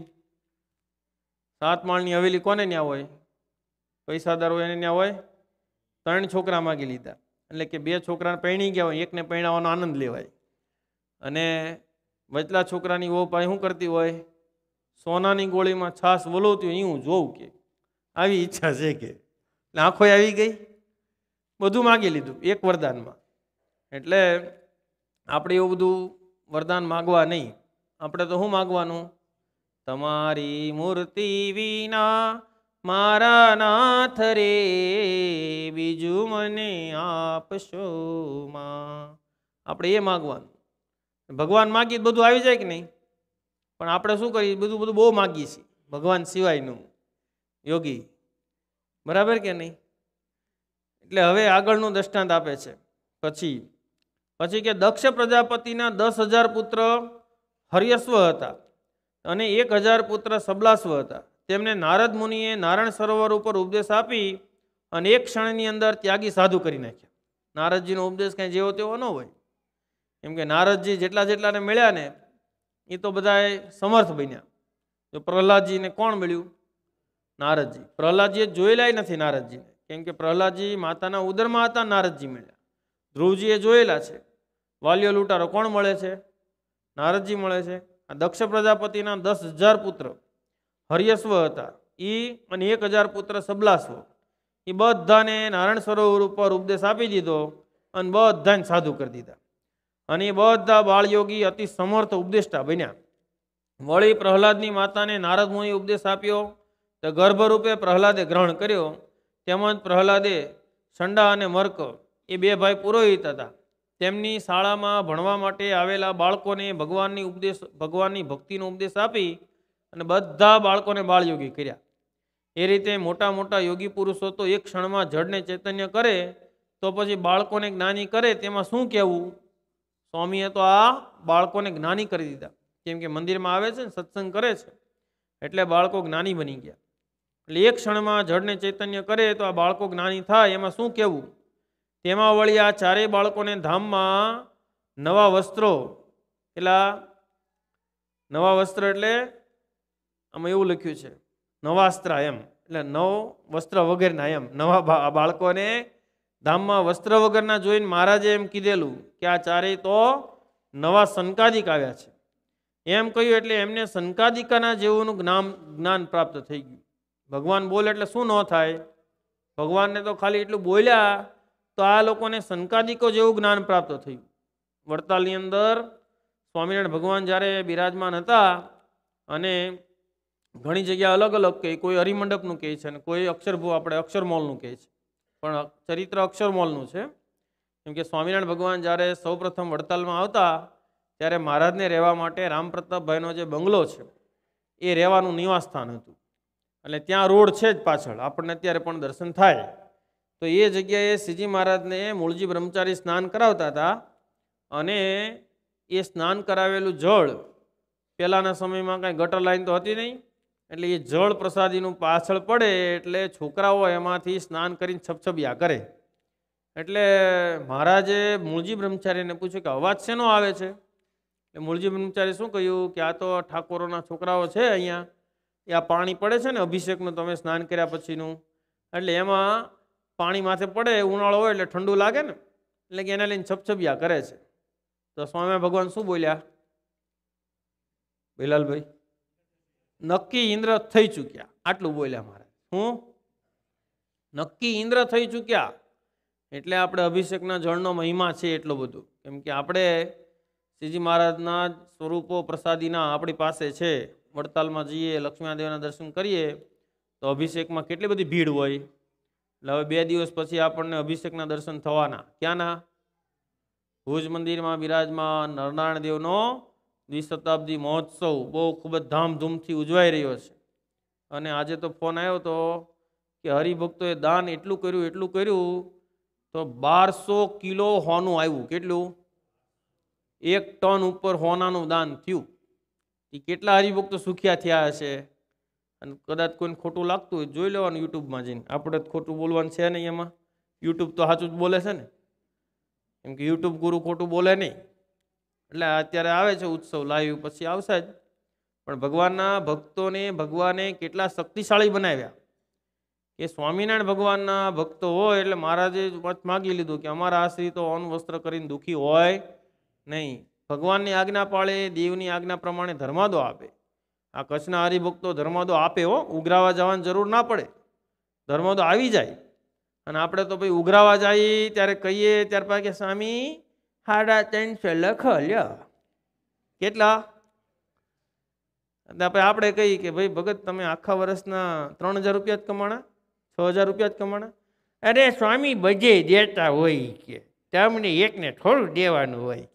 સાત માળની હવેલી કોને ન્યા હોય પૈસાદારો એને ન્યા હોય ત્રણ છોકરા માગી લીધા એટલે કે બે છોકરાને પૈણી ગયા હોય એકને પરણાવવાનો આનંદ લેવાય અને વચલા છોકરાની વહુ પાસે શું કરતી હોય સોનાની ગોળીમાં છાશ વલોવતી હોય હું જોઉં કે આવી ઈચ્છા છે કે એટલે આંખો આવી ગઈ બધું માગી લીધું એક વરદાનમાં એટલે આપણે એવું બધું વરદાન માગવા નહીં આપણે તો શું માગવાનું તમારી મૂર્તિ વિના મારા નાથ રે બીજું મને આપશો માં આપણે એ માગવાનું ભગવાન માગી બધું આવી જાય કે નહીં પણ આપણે શું કરીએ બધું બધું બહુ માગીએ છીએ ભગવાન સિવાયનું યોગી બરાબર કે નહીં એટલે હવે આગળનું દ્રષ્ટાંત આપે છે પછી પછી કે દક્ષ પ્રજાપતિના દસ હજાર પુત્ર હર્યસ્વ હતા અને એક હજાર પુત્ર સબલાસ્વ હતા તેમને નારદ મુનિએ નારાયણ સરોવર ઉપર ઉપદેશ આપી અને એક ક્ષણની અંદર ત્યાગી સાધુ કરી નાખ્યા નારદજીનો ઉપદેશ કાંઈ જેવો તેવો ન હોય કેમ કે નારદજી જેટલા જેટલાને મળ્યા ને એ તો બધાએ સમર્થ બન્યા પ્રહલાદજીને કોણ મળ્યું નારદજી પ્રહલાદજીએ જોયેલા નથી નારદજીને કેમ કે પ્રહલાદજી માતાના ઉદરમાં હતા નારદજી મળ્યા ધ્રુવજીએ જોયેલા છે વાલીઓ લૂંટારો કોણ મળે છે નારદજી મળે છે આ દક્ષ પ્રજાપતિના દસ હજાર પુત્ર હરિયસ્વ હતા એ અને એક હજાર પુત્ર સબલાસ્વ એ બધાને નારાયણ સરોવર ઉપર ઉપદેશ આપી દીધો અને બધાને સાધુ કરી દીધા અને એ બધા બાળયોગી અતિ સમર્થ ઉપદેષ્ટા બન્યા વળી પ્રહલાદની માતાને નારદ મુનિએ ઉપદેશ આપ્યો તો ગર્ભરૂપે પ્રહલાદે ગ્રહણ કર્યો તેમજ પ્રહલાદે સંડા અને મર્ક એ બે ભાઈ પુરોહિત હતા તેમની શાળામાં ભણવા માટે આવેલા બાળકોને ભગવાનની ઉપદેશ ભગવાનની ભક્તિનો ઉપદેશ આપી અને બધા બાળકોને બાળયોગી કર્યા એ રીતે મોટા મોટા યોગી પુરુષો તો એક ક્ષણમાં જડને ચૈતન્ય કરે તો પછી બાળકોને જ્ઞાની કરે તેમાં શું કહેવું સ્વામીએ તો આ બાળકોને જ્ઞાની કરી દીધા કેમ કે મંદિરમાં આવે છે ને સત્સંગ કરે છે એટલે બાળકો જ્ઞાની બની ગયા એટલે એક ક્ષણમાં જળને ચૈતન્ય કરે તો આ બાળકો જ્ઞાની થાય એમાં શું કહેવું તેમાં વળી આ ચારેય બાળકોને ધામમાં નવા વસ્ત્રો એટલા નવા વસ્ત્ર એટલે આમાં એવું લખ્યું છે નવાસ્ત્ર એમ એટલે નવ વસ્ત્ર વગેરેના એમ નવા બાળકોને ધામમાં વસ્ત્ર વગરના જોઈને મહારાજે એમ કીધેલું કે આ ચારેય તો નવા સંકાદિક આવ્યા છે એમ કહ્યું એટલે એમને સંકાદિકાના જેવુંનું જ્ઞાન જ્ઞાન પ્રાપ્ત થઈ ગયું ભગવાન બોલે એટલે શું ન થાય ભગવાનને તો ખાલી એટલું બોલ્યા તો આ લોકોને સંકાદિકો જેવું જ્ઞાન પ્રાપ્ત થયું વડતાલની અંદર સ્વામિનારાયણ ભગવાન જ્યારે બિરાજમાન હતા અને ઘણી જગ્યા અલગ અલગ કહે કોઈ હરિમંડપનું કહે છે અને કોઈ અક્ષરભૂ આપણે અક્ષરમોલનું કહે છે પણ ચરિત્ર અક્ષરમોલનું છે કેમ કે સ્વામિનારાયણ ભગવાન જ્યારે સૌપ્રથમ વડતાલમાં આવતા ત્યારે મહારાજને રહેવા માટે રામપ્રતાપભાઈનો જે બંગલો છે એ રહેવાનું નિવાસસ્થાન હતું અને ત્યાં રોડ છે જ પાછળ આપણને અત્યારે પણ દર્શન થાય તો એ જગ્યાએ શ્રીજી મહારાજને મૂળજી બ્રહ્મચારી સ્નાન કરાવતા હતા અને એ સ્નાન કરાવેલું જળ પહેલાંના સમયમાં કાંઈ ગટર લાઈન તો હતી નહીં એટલે એ જળ પ્રસાદીનું પાછળ પડે એટલે છોકરાઓ એમાંથી સ્નાન કરીને છપછપિયા કરે એટલે મહારાજે મૂળજી બ્રહ્મચારીને પૂછ્યું કે અવાજ શેનો આવે છે એટલે મૂળજી બ્રહ્મચારી શું કહ્યું કે આ તો ઠાકોરોના છોકરાઓ છે અહીંયા એ આ પાણી પડે છે ને અભિષેકનું તમે સ્નાન કર્યા પછીનું એટલે એમાં પાણી માથે પડે ઉનાળો હોય એટલે ઠંડુ લાગે ને એટલે કે એના લઈને છપછપિયા કરે છે તો સ્વામી ભગવાન શું બોલ્યા બિલાલભાઈ નક્કી ઇન્દ્ર થઈ ચૂક્યા આટલું બોલ્યા મારે હું નક્કી ઇન્દ્ર થઈ ચૂક્યા એટલે આપણે અભિષેકના જળનો મહિમા છે એટલું બધું કેમ કે આપણે શ્રીજી મહારાજના સ્વરૂપો પ્રસાદીના આપણી પાસે છે વડતાલમાં જઈએ લક્ષ્મીદેવના દર્શન કરીએ તો અભિષેકમાં કેટલી બધી ભીડ હોય એટલે હવે બે દિવસ પછી આપણને અભિષેકના દર્શન થવાના ક્યાંના ભુજ મંદિરમાં બિરાજમાં નરનારાયણ દેવનો દ્વિશતાબ્દી મહોત્સવ બહુ ખૂબ જ ધામધૂમથી ઉજવાઈ રહ્યો છે અને આજે તો ફોન આવ્યો તો કે હરિભક્તોએ દાન એટલું કર્યું એટલું કર્યું તો બારસો કિલો હોનું આવ્યું કેટલું એક ટન ઉપર હોનાનું દાન થયું એ કેટલા હરિભક્તો સુખ્યા થયા હશે અને કદાચ કોઈને ખોટું લાગતું હોય જોઈ લેવાનું યુટ્યુબમાં જઈને આપણે જ ખોટું બોલવાનું છે નહીં એમાં યુટ્યુબ તો સાચું જ બોલે છે ને કેમ કે યુટ્યુબ ગુરુ ખોટું બોલે નહીં એટલે અત્યારે આવે છે ઉત્સવ લાવ્યું પછી આવશે જ પણ ભગવાનના ભક્તોને ભગવાને કેટલા શક્તિશાળી બનાવ્યા કે સ્વામિનારાયણ ભગવાનના ભક્તો હોય એટલે મહારાજે મત માગી લીધું કે અમારા આશ્રી તો અન્ન વસ્ત્ર કરીને દુઃખી હોય નહીં ભગવાનની આજ્ઞા પાળે દેવની આજ્ઞા પ્રમાણે ધર્માદો આપે આ કચ્છના હરિભક્તો ધર્માદો આપે હો ઉઘરાવા જવાની જરૂર ના પડે ધર્માદો આવી જાય અને આપણે તો ભાઈ ઉઘરાવા જઈએ ત્યારે કહીએ ત્યાર પછી કે સ્વામી સાડા ત્રણસો લખ લ્યો કેટલા આપણે આપણે કહીએ કે ભાઈ ભગત તમે આખા વર્ષના ત્રણ હજાર રૂપિયા જ કમાણા છ હજાર રૂપિયા જ કમાણા અરે સ્વામી બજે દેતા હોય કે તમને એકને થોડું દેવાનું હોય કે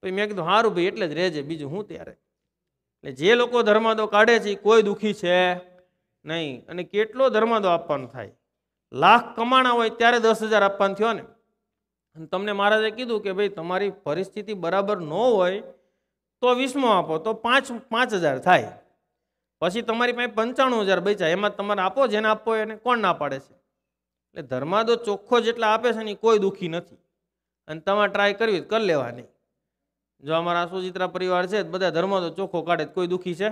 પછી મેં કીધું સારું ભાઈ એટલે જ રહેજે બીજું હું ત્યારે એટલે જે લોકો ધર્માદો કાઢે છે કોઈ દુઃખી છે નહીં અને કેટલો ધર્માદો આપવાનો થાય લાખ કમાણા હોય ત્યારે દસ હજાર આપવાનું થયો ને અને તમને મહારાજે કીધું કે ભાઈ તમારી પરિસ્થિતિ બરાબર ન હોય તો વીસમો આપો તો પાંચ પાંચ હજાર થાય પછી તમારી પાસે પંચાણું હજાર બચ્યા એમાં તમારે આપો જેને આપો એને કોણ ના પાડે છે એટલે ધર્માદો ચોખ્ખો જેટલા આપે છે ને કોઈ દુઃખી નથી અને તમે ટ્રાય કરવી કરી લેવાની જો અમારા સુચિત્રા પરિવાર છે બધા ધર્માદો ચોખ્ખો કાઢે કોઈ દુઃખી છે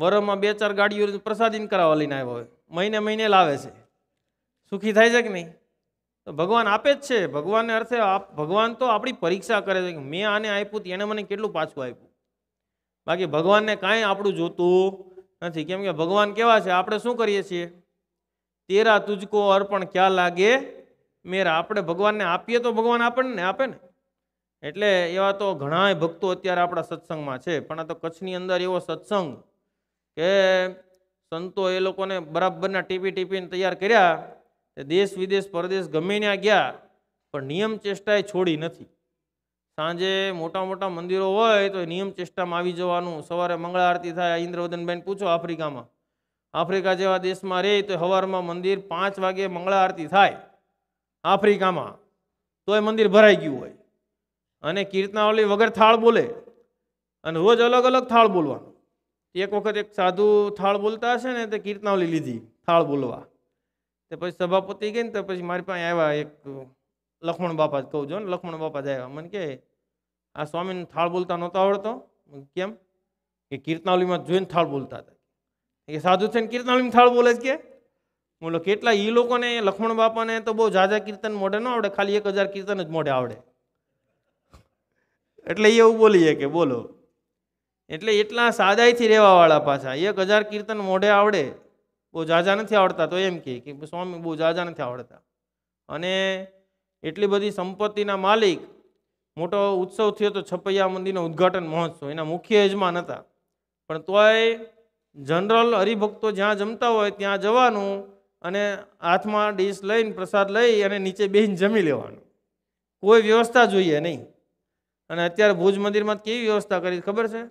વરમાં બે ચાર ગાડીઓ પ્રસાદીન કરાવવા લઈને આવ્યો હોય મહિને મહિને લાવે છે સુખી થાય છે કે નહીં તો ભગવાન આપે જ છે ભગવાનને અર્થે ભગવાન તો આપણી પરીક્ષા કરે છે કે મેં આને આપ્યું તો એણે મને કેટલું પાછું આપ્યું બાકી ભગવાનને કાંઈ આપણું જોતું નથી કેમ કે ભગવાન કેવા છે આપણે શું કરીએ છીએ તેરા તુજકો અર્પણ ક્યાં લાગે મેરા આપણે ભગવાનને આપીએ તો ભગવાન આપણને આપે ને એટલે એવા તો ઘણાય ભક્તો અત્યારે આપણા સત્સંગમાં છે પણ આ તો કચ્છની અંદર એવો સત્સંગ કે સંતો એ લોકોને બરાબરના ટીપી ટીપીને તૈયાર કર્યા દેશ વિદેશ પરદેશ ગમે ત્યાં ગયા પણ નિયમ ચેષ્ટાએ છોડી નથી સાંજે મોટા મોટા મંદિરો હોય તો નિયમ ચેષ્ટામાં આવી જવાનું સવારે મંગળ આરતી થાય ઇન્દ્રવદનબેન પૂછો આફ્રિકામાં આફ્રિકા જેવા દેશમાં રહે તો સવારમાં મંદિર પાંચ વાગે મંગળ આરતી થાય આફ્રિકામાં તો એ મંદિર ભરાઈ ગયું હોય અને કીર્તનાવલી વગર થાળ બોલે અને રોજ અલગ અલગ થાળ બોલવાનું એક વખત એક સાધુ થાળ બોલતા હશે ને તે કીર્તનાવલી લીધી થાળ બોલવા તે પછી સભાપતિ ગઈ ને તો પછી મારી પાસે આવ્યા એક લખમણ બાપા જ કહું જો ને લક્ષ્મણ બાપા જ આવ્યા મને કે આ સ્વામીને થાળ બોલતા નહોતો આવડતો કેમ કે કીર્તનાવલીમાં જોઈને થાળ બોલતા હતા એ સાધુ છે ને કીર્તનાવલીમાં થાળ બોલે જ કે બોલો કેટલા એ લોકોને લખમણ બાપાને તો બહુ ઝાઝા કીર્તન મોઢે ન આવડે ખાલી એક હજાર કીર્તન જ મોઢે આવડે એટલે એવું બોલીએ કે બોલો એટલે એટલા સાદાઈથી રહેવાવાળા પાછા એક હજાર કીર્તન મોઢે આવડે બહુ જાજા નથી આવડતા તો એમ કહે કે સ્વામી બહુ જાજા નથી આવડતા અને એટલી બધી સંપત્તિના માલિક મોટો ઉત્સવ થયો તો છપૈયા મંદિરનો ઉદ્ઘાટન મહોત્સવ એના મુખ્ય યજમાન હતા પણ તોય જનરલ હરિભક્તો જ્યાં જમતા હોય ત્યાં જવાનું અને હાથમાં ડીશ લઈને પ્રસાદ લઈ અને નીચે બેહીને જમી લેવાનું કોઈ વ્યવસ્થા જોઈએ નહીં અને અત્યારે ભુજ મંદિરમાં કેવી વ્યવસ્થા કરી ખબર છે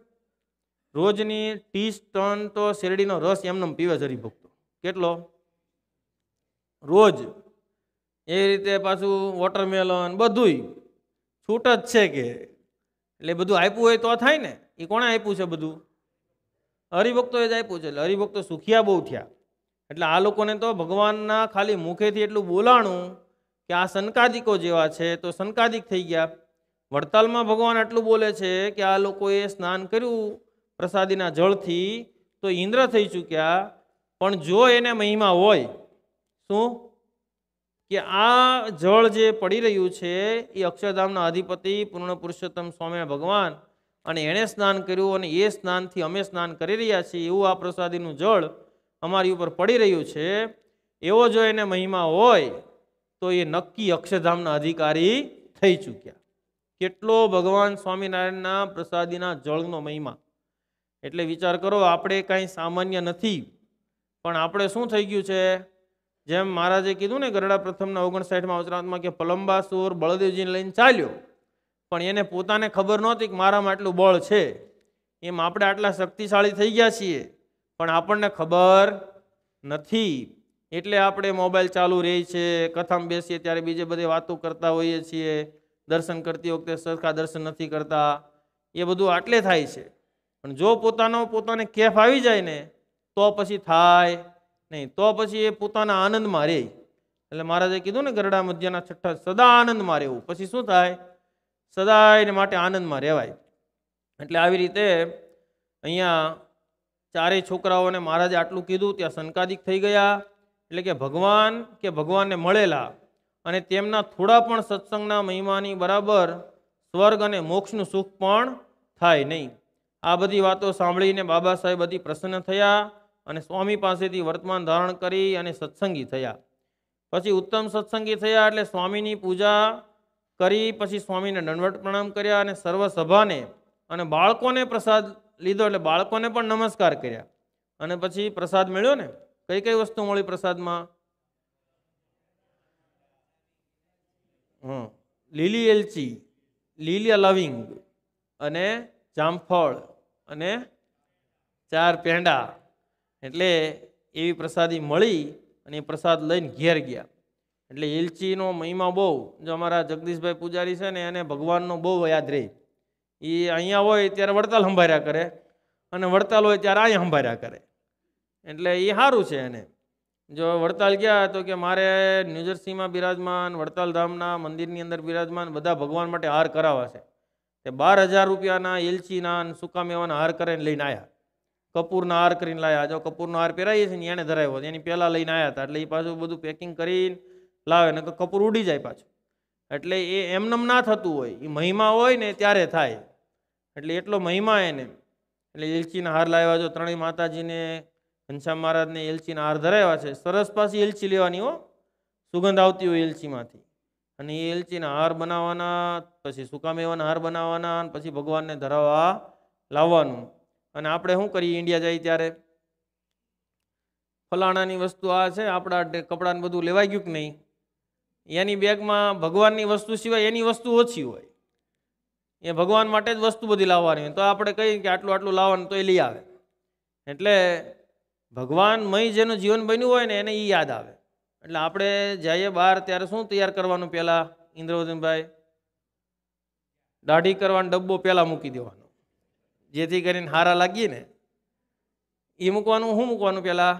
રોજની ટીસ ટન તો શેરડીનો રસ એમને પીવે છે હરિભક્તો કેટલો રોજ એ રીતે પાછું વોટરમેલન બધુંય છૂટ જ છે કે એટલે બધું આપ્યું હોય તો થાય ને એ કોણે આપ્યું છે બધું હરિભક્તોએ જ આપ્યું છે એટલે હરિભક્તો સુખિયા બહુ થયા એટલે આ લોકોને તો ભગવાનના ખાલી મુખેથી એટલું બોલાણું કે આ સનકાદિકો જેવા છે તો સનકાદિક થઈ ગયા વડતાલમાં ભગવાન એટલું બોલે છે કે આ લોકોએ સ્નાન કર્યું પ્રસાદીના જળથી તો ઇન્દ્ર થઈ ચૂક્યા પણ જો એને મહિમા હોય શું કે આ જળ જે પડી રહ્યું છે એ અક્ષરધામના અધિપતિ પૂર્ણ પુરુષોત્તમ સ્વામી ભગવાન અને એણે સ્નાન કર્યું અને એ સ્નાનથી અમે સ્નાન કરી રહ્યા છીએ એવું આ પ્રસાદીનું જળ અમારી ઉપર પડી રહ્યું છે એવો જો એને મહિમા હોય તો એ નક્કી અક્ષરધામના અધિકારી થઈ ચૂક્યા કેટલો ભગવાન સ્વામિનારાયણના પ્રસાદીના જળનો મહિમા એટલે વિચાર કરો આપણે કાંઈ સામાન્ય નથી પણ આપણે શું થઈ ગયું છે જેમ મહારાજે કીધું ને ગરડા પ્રથમના ઓગણસાઠમાં ઉત્તરાંતમાં કે પલંબાસુર બળદેવજીને લઈને ચાલ્યો પણ એને પોતાને ખબર નહોતી કે મારામાં આટલું બળ છે એમ આપણે આટલા શક્તિશાળી થઈ ગયા છીએ પણ આપણને ખબર નથી એટલે આપણે મોબાઈલ ચાલુ રહે છે કથામાં બેસીએ ત્યારે બીજે બધી વાતો કરતા હોઈએ છીએ દર્શન કરતી વખતે સરખા દર્શન નથી કરતા એ બધું આટલે થાય છે પણ જો પોતાનો પોતાને કેફ આવી જાય ને તો પછી થાય નહીં તો પછી એ પોતાના આનંદમાં રહે એટલે મહારાજે કીધું ને ગરડા મધ્યના છઠ્ઠા સદા આનંદમાં રહેવું પછી શું થાય સદા એને માટે આનંદમાં રહેવાય એટલે આવી રીતે અહીંયા ચારેય છોકરાઓને મહારાજે આટલું કીધું ત્યાં શંકાદિક થઈ ગયા એટલે કે ભગવાન કે ભગવાનને મળેલા અને તેમના થોડા પણ સત્સંગના મહિમાની બરાબર સ્વર્ગ અને મોક્ષનું સુખ પણ થાય નહીં આ બધી વાતો સાંભળીને બાબા સાહેબ બધી પ્રસન્ન થયા અને સ્વામી પાસેથી વર્તમાન ધારણ કરી અને સત્સંગી થયા પછી ઉત્તમ સત્સંગી થયા એટલે સ્વામીની પૂજા કરી પછી સ્વામીને દંડવટ પ્રણામ કર્યા અને સર્વસભાને અને બાળકોને પ્રસાદ લીધો એટલે બાળકોને પણ નમસ્કાર કર્યા અને પછી પ્રસાદ મળ્યો ને કઈ કઈ વસ્તુ મળી પ્રસાદમાં લીલી એલચી લીલી લવિંગ અને જામફળ અને ચાર પેંડા એટલે એવી પ્રસાદી મળી અને એ પ્રસાદ લઈને ઘેર ગયા એટલે એલચીનો મહિમા બહુ જો અમારા જગદીશભાઈ પૂજારી છે ને એને ભગવાનનો બહુ યાદ રહે એ અહીંયા હોય ત્યારે વડતાલ સંભાર્યા કરે અને વડતાલ હોય ત્યારે અહીંયા સંભાર્યા કરે એટલે એ સારું છે એને જો વડતાલ ગયા તો કે મારે ન્યૂજર્સીમાં બિરાજમાન વડતાલ ધામના મંદિરની અંદર બિરાજમાન બધા ભગવાન માટે હાર કરાવવા છે તે બાર હજાર રૂપિયાના એલચીના સુકા મેવાના હાર કરીને લઈને આવ્યા કપૂરના હાર કરીને લાવ્યા જો કપૂરનો હાર પહેરાવીએ છીએ ને એને ધરાવ્યો એની પહેલાં લઈને આવ્યા હતા એટલે એ પાછું બધું પેકિંગ કરીને લાવે ને કપૂર ઉડી જાય પાછું એટલે એ એમનેમ ના થતું હોય એ મહિમા હોય ને ત્યારે થાય એટલે એટલો મહિમા એને એટલે એલચીના હાર લાવ્યા જો ત્રણેય માતાજીને ઘનશ્યામ મહારાજને એલચીના હાર ધરાવ્યા છે સરસ પાછી એલચી લેવાની હો સુગંધ આવતી હોય એલચીમાંથી અને એ એલચીના હાર બનાવવાના પછી સુકામેવાના હાર બનાવવાના પછી ભગવાનને ધરાવવા લાવવાનું અને આપણે શું કરીએ ઇન્ડિયા જઈએ ત્યારે ફલાણાની વસ્તુ આ છે આપણા કપડાને બધું લેવાઈ ગયું કે નહીં એની બેગમાં ભગવાનની વસ્તુ સિવાય એની વસ્તુ ઓછી હોય એ ભગવાન માટે જ વસ્તુ બધી લાવવાની હોય તો આપણે કહીએ કે આટલું આટલું લાવવાનું તો એ લઈ આવે એટલે ભગવાનમય જેનું જીવન બન્યું હોય ને એને એ યાદ આવે એટલે આપણે જઈએ બહાર ત્યારે શું તૈયાર કરવાનું પહેલાં ઇન્દ્રવદનભાઈ દાઢી કરવાનો ડબ્બો પહેલાં મૂકી દેવાનો જેથી કરીને હારા લાગીએ ને એ મૂકવાનું શું મૂકવાનું પહેલાં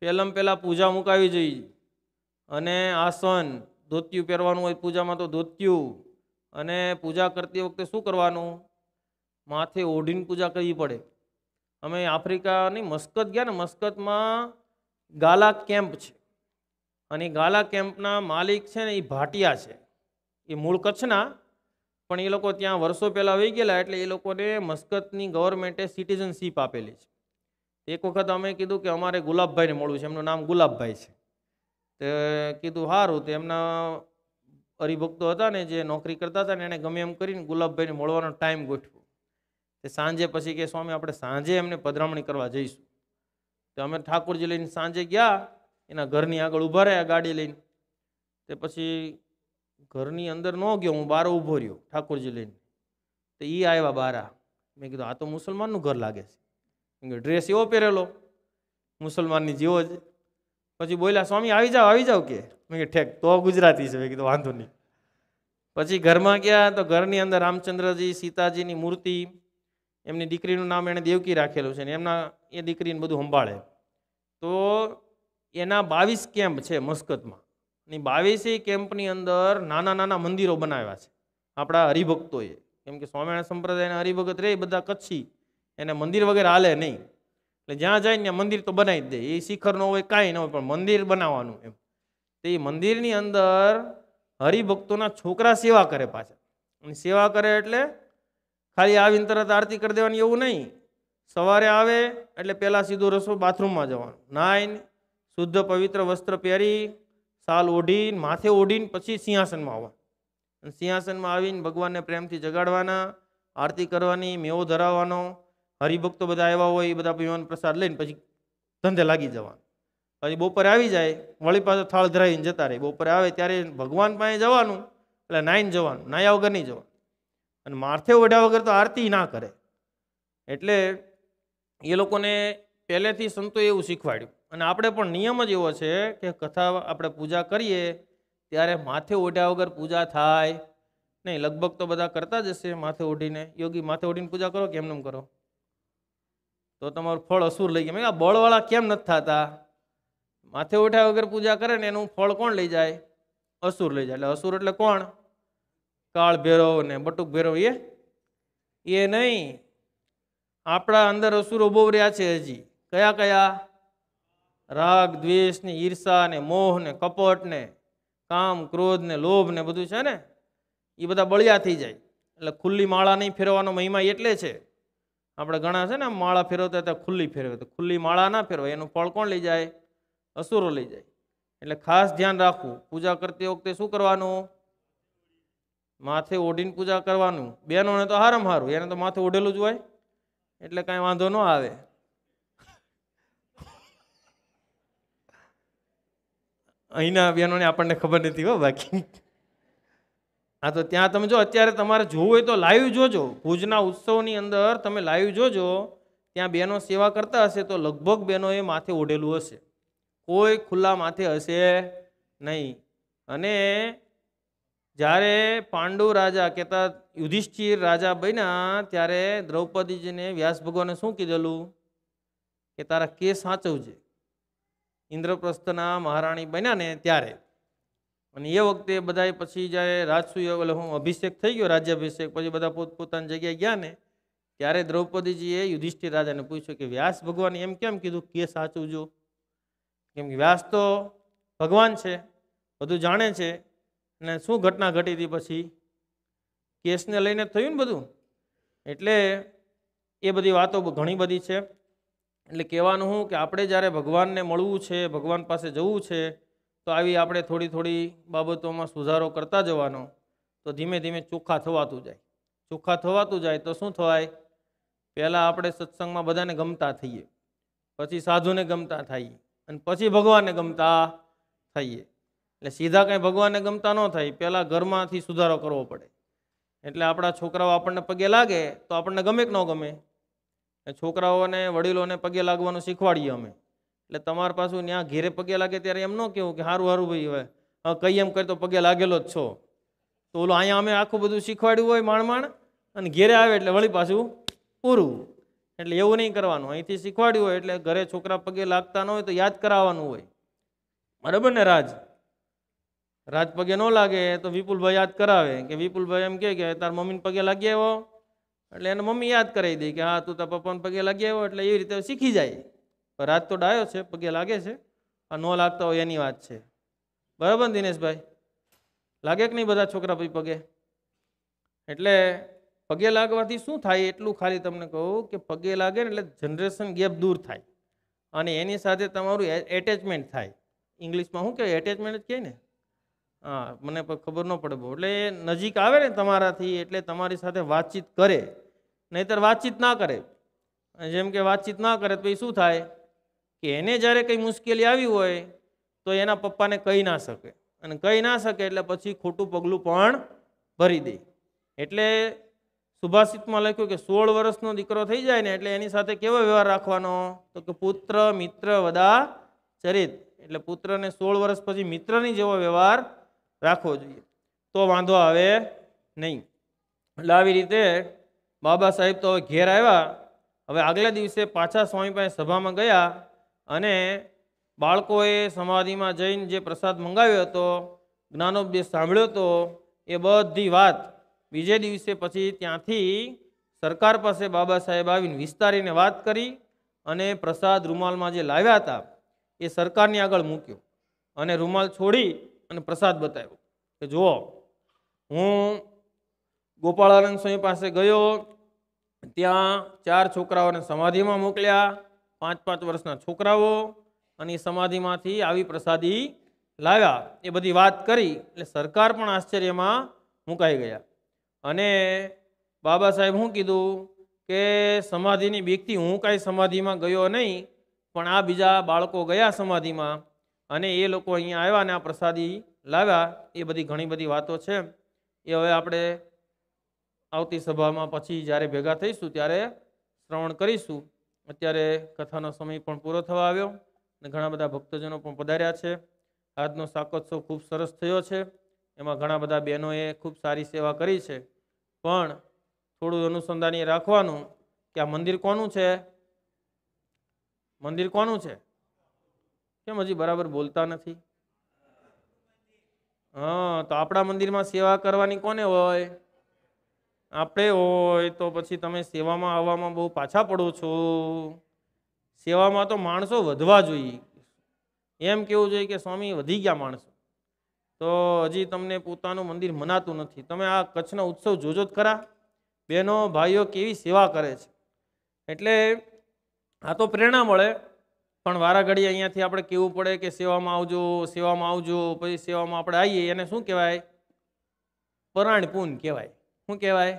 પહેલાં પહેલાં પૂજા મુકાવી જોઈએ અને આસન ધોત્યું પહેરવાનું હોય પૂજામાં તો ધોત્યું અને પૂજા કરતી વખતે શું કરવાનું માથે ઓઢીને પૂજા કરવી પડે અમે આફ્રિકાની મસ્કત ગયા ને મસ્કતમાં ગાલા કેમ્પ છે અને ગાલા કેમ્પના માલિક છે ને એ ભાટિયા છે એ મૂળ કચ્છના પણ એ લોકો ત્યાં વર્ષો પહેલાં આવી ગયેલા એટલે એ લોકોને મસ્કતની ગવર્મેન્ટે સિટીઝનશીપ આપેલી છે એક વખત અમે કીધું કે અમારે ગુલાબભાઈને મળવું છે એમનું નામ ગુલાબભાઈ છે તે કીધું સારું તો એમના હરિભક્તો હતા ને જે નોકરી કરતા હતા ને એને ગમે એમ કરીને ગુલાબભાઈને મળવાનો ટાઈમ ગોઠવ્યો તે સાંજે પછી કે સ્વામી આપણે સાંજે એમને પધરામણી કરવા જઈશું તો અમે ઠાકોરજી લઈને સાંજે ગયા એના ઘરની આગળ ઊભા રહ્યા ગાડી લઈને તે પછી ઘરની અંદર ન ગયો હું બહાર ઊભો રહ્યો ઠાકોરજી લઈને તો એ આવ્યા બારા મેં કીધું આ તો મુસલમાનનું ઘર લાગે છે મેં ડ્રેસ એવો પહેરેલો મુસલમાનની જેવો જ પછી બોલ્યા સ્વામી આવી જાઓ આવી જાઓ કે મેં કીધું ઠેક તો ગુજરાતી છે મેં કીધું વાંધો નહીં પછી ઘરમાં ગયા તો ઘરની અંદર રામચંદ્રજી સીતાજીની મૂર્તિ એમની દીકરીનું નામ એણે દેવકી રાખેલું છે ને એમના એ દીકરીને બધું સંભાળે તો એના બાવીસ કેમ્પ છે મસ્કતમાં ની બાવીસી કેમ્પની અંદર નાના નાના મંદિરો બનાવ્યા છે આપણા હરિભક્તોએ કેમ કે સ્વામિનારાયણ સંપ્રદાયના હરિભગત રહે બધા કચ્છી એને મંદિર વગેરે હાલે નહીં એટલે જ્યાં જાય ને મંદિર તો બનાવી જ દે એ શિખર ન હોય કાંઈ ન હોય પણ મંદિર બનાવવાનું એમ તે મંદિરની અંદર હરિભક્તોના છોકરા સેવા કરે પાછા અને સેવા કરે એટલે ખાલી આવીને તરત આરતી કરી દેવાની એવું નહીં સવારે આવે એટલે પહેલાં સીધો રસોઈ બાથરૂમમાં જવાનું નાઈને શુદ્ધ પવિત્ર વસ્ત્ર પહેરી સાલ ઓઢીને માથે ઓઢીને પછી સિંહાસનમાં આવવા અને સિંહાસનમાં આવીને ભગવાનને પ્રેમથી જગાડવાના આરતી કરવાની મેવો ધરાવવાનો હરિભક્તો બધા આવ્યા હોય એ બધા પીવાનો પ્રસાદ લઈને પછી ધંધે લાગી જવાનું પછી બપોરે આવી જાય વળી પાછો થાળ ધરાવીને જતા રહે બપોરે આવે ત્યારે ભગવાન પાસે જવાનું એટલે નાઈને જવાનું નાયા વગર નહીં જવાનું અને માથે ઓઢ્યા વગર તો આરતી ના કરે એટલે એ લોકોને પહેલેથી સંતોએ એવું શીખવાડ્યું અને આપણે પણ નિયમ જ એવો છે કે કથા આપણે પૂજા કરીએ ત્યારે માથે ઓઢ્યા વગર પૂજા થાય નહીં લગભગ તો બધા કરતા જ હશે માથે ઓઢીને યોગી માથે ઓઢીને પૂજા કરો કેમ નેમ કરો તો તમારું ફળ અસુર લઈ ગયા આ બળવાળા કેમ નથી થતા માથે ઓઢ્યા વગર પૂજા કરે ને એનું ફળ કોણ લઈ જાય અસુર લઈ જાય એટલે અસુર એટલે કોણ કાળ ભેરવ ને બટુક ભેરવ એ એ નહીં આપણા અંદર અસુરો બહુ રહ્યા છે હજી કયા કયા રાગ દ્વેષ ઈર્ષાને મોહને ને કપટ ને કામ ક્રોધને ને લોભ ને બધું છે ને એ બધા બળિયા થઈ જાય એટલે ખુલ્લી માળા નહીં ફેરવાનો મહિમા એટલે છે આપણે ઘણા છે ને માળા ફેરવતા ત્યાં ખુલ્લી ફેરવે તો ખુલ્લી માળા ના ફેરવાય એનું ફળ કોણ લઈ જાય અસુરો લઈ જાય એટલે ખાસ ધ્યાન રાખવું પૂજા કરતી વખતે શું કરવાનું માથે ઓઢીને પૂજા કરવાનું બેનોને તો હારમ હારું એને તો માથે ઓઢેલું જ હોય એટલે કાંઈ વાંધો ન આવે અહીંના અભિયાનોને આપણને ખબર નથી હો બાકી હા તો ત્યાં તમે જો અત્યારે તમારે જોવું હોય તો લાઈવ જોજો ભુજના ઉત્સવની અંદર તમે લાઈવ જોજો ત્યાં બહેનો સેવા કરતા હશે તો લગભગ બહેનોએ માથે ઓઢેલું હશે કોઈ ખુલ્લા માથે હશે નહીં અને જ્યારે પાંડુ રાજા કહેતા યુધિષ્ઠિર રાજા બન્યા ત્યારે દ્રૌપદીજીને વ્યાસ ભગવાને શું કીધેલું કે તારા કેસ સાચવજે ઇન્દ્રપ્રસ્થના મહારાણી બન્યા ને ત્યારે અને એ વખતે બધાએ પછી જ્યારે રાજસૂય એટલે હું અભિષેક થઈ ગયો રાજ્યાભિષેક પછી બધા પોતપોતાની જગ્યાએ ગયા ને ત્યારે દ્રૌપદીજીએ યુધિષ્ઠિર રાજાને પૂછ્યું કે વ્યાસ ભગવાન એમ કેમ કીધું કે સાચું જો કેમ કે વ્યાસ તો ભગવાન છે બધું જાણે છે અને શું ઘટના ઘટી હતી પછી કેસને લઈને થયું ને બધું એટલે એ બધી વાતો ઘણી બધી છે એટલે કહેવાનું હું કે આપણે જ્યારે ભગવાનને મળવું છે ભગવાન પાસે જવું છે તો આવી આપણે થોડી થોડી બાબતોમાં સુધારો કરતા જવાનો તો ધીમે ધીમે ચોખ્ખા થવાતું જાય ચોખ્ખા થવાતું જાય તો શું થવાય પહેલાં આપણે સત્સંગમાં બધાને ગમતા થઈએ પછી સાધુને ગમતા થઈએ અને પછી ભગવાનને ગમતા થઈએ એટલે સીધા કંઈ ભગવાનને ગમતા ન થાય પહેલાં ઘરમાંથી સુધારો કરવો પડે એટલે આપણા છોકરાઓ આપણને પગે લાગે તો આપણને ગમે કે ન ગમે છોકરાઓને વડીલોને પગે લાગવાનું શીખવાડીએ અમે એટલે તમારા પાછું ત્યાં ઘેરે પગે લાગે ત્યારે એમ ન કહેવું કે સારું સારું ભાઈ હવે કઈ એમ તો પગે લાગેલો જ છો તો ઓલો અહીંયા અમે આખું બધું શીખવાડ્યું હોય માણ માણ અને ઘેરે આવે એટલે વળી પાછું પૂરું એટલે એવું નહીં કરવાનું અહીંથી શીખવાડ્યું હોય એટલે ઘરે છોકરા પગે લાગતા ન હોય તો યાદ કરાવવાનું હોય બરાબર ને રાજ રાજ પગે ન લાગે તો વિપુલભાઈ યાદ કરાવે કે વિપુલભાઈ એમ કે તાર મમ્મીને પગે લાગી આવ્યો એટલે એને મમ્મી યાદ કરાવી દે કે હા તું તારા પપ્પાને પગે લાગી આવ્યો એટલે એવી રીતે શીખી જાય પણ રાત તો ડાયો છે પગે લાગે છે આ ન લાગતા હોય એની વાત છે બરાબર દિનેશભાઈ લાગે કે નહીં બધા છોકરા ભાઈ પગે એટલે પગે લાગવાથી શું થાય એટલું ખાલી તમને કહું કે પગે લાગે ને એટલે જનરેશન ગેપ દૂર થાય અને એની સાથે તમારું એટેચમેન્ટ થાય ઇંગ્લિશમાં શું કહેવાય એટેચમેન્ટ જ કહે ને હા મને ખબર ન પડે બહુ એટલે નજીક આવે ને તમારાથી એટલે તમારી સાથે વાતચીત કરે નહીતર વાતચીત ના કરે જેમ કે વાતચીત ના કરે તો એ શું થાય કે એને જ્યારે કંઈ મુશ્કેલી આવી હોય તો એના પપ્પાને કહી ના શકે અને કહી ના શકે એટલે પછી ખોટું પગલું પણ ભરી દે એટલે સુભાષિતમાં લખ્યું કે સોળ વર્ષનો દીકરો થઈ જાય ને એટલે એની સાથે કેવો વ્યવહાર રાખવાનો તો કે પુત્ર મિત્ર વદા ચરિત એટલે પુત્રને સોળ વર્ષ પછી મિત્રની જેવો વ્યવહાર રાખવો જોઈએ તો વાંધો આવે નહીં એટલે આવી રીતે બાબા સાહેબ તો ઘેર આવ્યા હવે આગલા દિવસે પાછા સ્વામી પાસે સભામાં ગયા અને બાળકોએ સમાધિમાં જઈને જે પ્રસાદ મંગાવ્યો હતો જ્ઞાનોપદેશ સાંભળ્યો હતો એ બધી વાત બીજે દિવસે પછી ત્યાંથી સરકાર પાસે બાબા સાહેબ આવીને વિસ્તારીને વાત કરી અને પ્રસાદ રૂમાલમાં જે લાવ્યા હતા એ સરકારની આગળ મૂક્યો અને રૂમાલ છોડી અને પ્રસાદ બતાવ્યો કે જુઓ હું ગોપાળાનંદ સ્વામી પાસે ગયો ત્યાં ચાર છોકરાઓને સમાધિમાં મોકલ્યા પાંચ પાંચ વર્ષના છોકરાઓ અને સમાધિમાંથી આવી પ્રસાદી લાવ્યા એ બધી વાત કરી એટલે સરકાર પણ આશ્ચર્યમાં મુકાઈ ગયા અને બાબા સાહેબ હું કીધું કે સમાધિની બીકથી હું કાંઈ સમાધિમાં ગયો નહીં પણ આ બીજા બાળકો ગયા સમાધિમાં અને એ લોકો અહીંયા આવ્યા અને આ પ્રસાદી લાવ્યા એ બધી ઘણી બધી વાતો છે એ હવે આપણે આવતી સભામાં પછી જ્યારે ભેગા થઈશું ત્યારે શ્રવણ કરીશું અત્યારે કથાનો સમય પણ પૂરો થવા આવ્યો અને ઘણા બધા ભક્તજનો પણ પધાર્યા છે આજનો શાકોત્સવ ખૂબ સરસ થયો છે એમાં ઘણા બધા બહેનોએ ખૂબ સારી સેવા કરી છે પણ થોડું અનુસંધાન એ રાખવાનું કે આ મંદિર કોનું છે મંદિર કોનું છે કેમ હજી બરાબર બોલતા નથી હા તો આપણા મંદિરમાં સેવા કરવાની કોને હોય આપણે હોય તો પછી તમે સેવામાં આવવામાં બહુ પાછા પડો છો સેવામાં તો માણસો વધવા જોઈએ એમ કેવું જોઈએ કે સ્વામી વધી ગયા માણસો તો હજી તમને પોતાનું મંદિર મનાતું નથી તમે આ કચ્છનો ઉત્સવ જોજો જ ખરા બહેનો ભાઈઓ કેવી સેવા કરે છે એટલે આ તો પ્રેરણા મળે પણ વારાઘડી અહીંયાથી આપણે કહેવું પડે કે સેવામાં આવજો સેવામાં આવજો પછી સેવામાં આપણે આવીએ એને શું કહેવાય પરાણપુન કહેવાય શું કહેવાય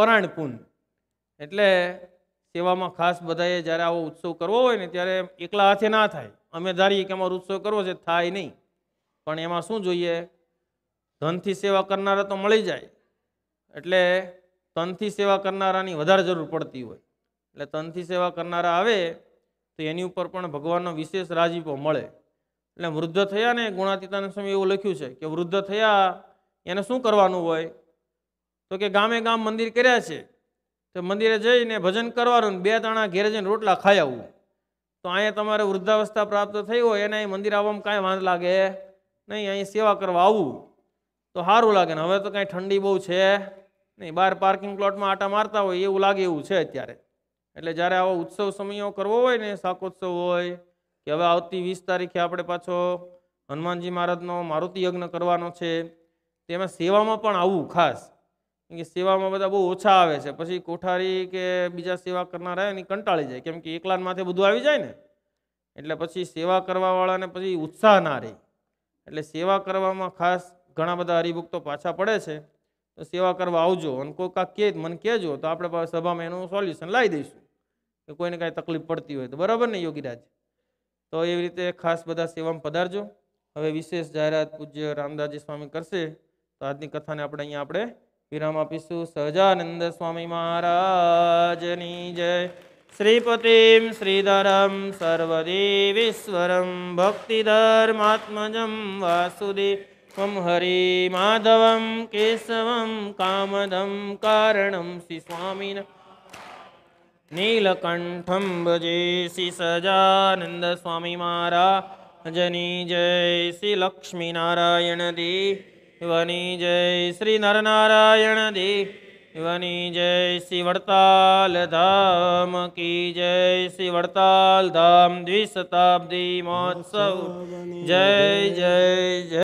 પરાણપૂન એટલે સેવામાં ખાસ બધાએ જ્યારે આવો ઉત્સવ કરવો હોય ને ત્યારે એકલા હાથે ના થાય અમે ધારીએ કે અમારો ઉત્સવ કરવો છે થાય નહીં પણ એમાં શું જોઈએ ધનથી સેવા કરનારા તો મળી જાય એટલે તનથી સેવા કરનારાની વધારે જરૂર પડતી હોય એટલે તનથી સેવા કરનારા આવે તો એની ઉપર પણ ભગવાનનો વિશેષ રાજીપો મળે એટલે વૃદ્ધ થયા ને ગુણાતીતાનંદ સ્વામી એવું લખ્યું છે કે વૃદ્ધ થયા એને શું કરવાનું હોય તો કે ગામે ગામ મંદિર કર્યા છે તો મંદિરે જઈને ભજન કરવાનું બે તાણા ઘેરે જઈને રોટલા ખાઈ આવવું તો અહીંયા તમારે વૃદ્ધાવસ્થા પ્રાપ્ત થઈ હોય એને અહીં મંદિર આવવામાં કાંઈ વાંધ લાગે નહીં અહીં સેવા કરવા આવવું તો સારું લાગે ને હવે તો કાંઈ ઠંડી બહુ છે નહીં બહાર પાર્કિંગ પ્લોટમાં આટા મારતા હોય એવું લાગે એવું છે અત્યારે એટલે જ્યારે આવો ઉત્સવ સમયો કરવો હોય ને શાકોત્સવ હોય કે હવે આવતી વીસ તારીખે આપણે પાછો હનુમાનજી મહારાજનો મારુતિ યજ્ઞ કરવાનો છે તેમાં સેવામાં પણ આવવું ખાસ કે સેવામાં બધા બહુ ઓછા આવે છે પછી કોઠારી કે બીજા સેવા કરનારા એની કંટાળી જાય કેમ કે એકલાન માથે બધું આવી જાય ને એટલે પછી સેવા કરવાવાળાને પછી ઉત્સાહ ના રહે એટલે સેવા કરવામાં ખાસ ઘણા બધા હરિભક્તો પાછા પડે છે તો સેવા કરવા આવજો અને કોઈ કાંક કહે મન કહેજો તો આપણે સભામાં એનું સોલ્યુશન લાવી દઈશું કે કોઈને કાંઈ તકલીફ પડતી હોય તો બરાબર ને યોગીરાજ તો એવી રીતે ખાસ બધા સેવામાં પધારજો હવે વિશેષ જાહેરાત પૂજ્ય રામદાસજી સ્વામી કરશે તો આજની કથાને આપણે અહીંયા આપણે વિરામ આપીશું સહજાનંદ સ્વામી મહારાજની જય શ્રીપતિમ શ્રીધરમ સર્વદેવીશ્વરમ ભક્તિ ભક્તિધર્માત્મજમ વાસુદેવમ હરિ માધવમ કેશવમ કામદમ કારણમ શ્રી સ્વામીના नीलकण्ठं भजे श्री सजानन्दस्वामी महाराजनी जय श्रीलक्ष्मी नारायण दे वनि जय श्रीनरनारायण दे वनि जय श्री धाम की जय श्री वर्ताल धाम द्विशताब्दी महोत्सव जय जय जय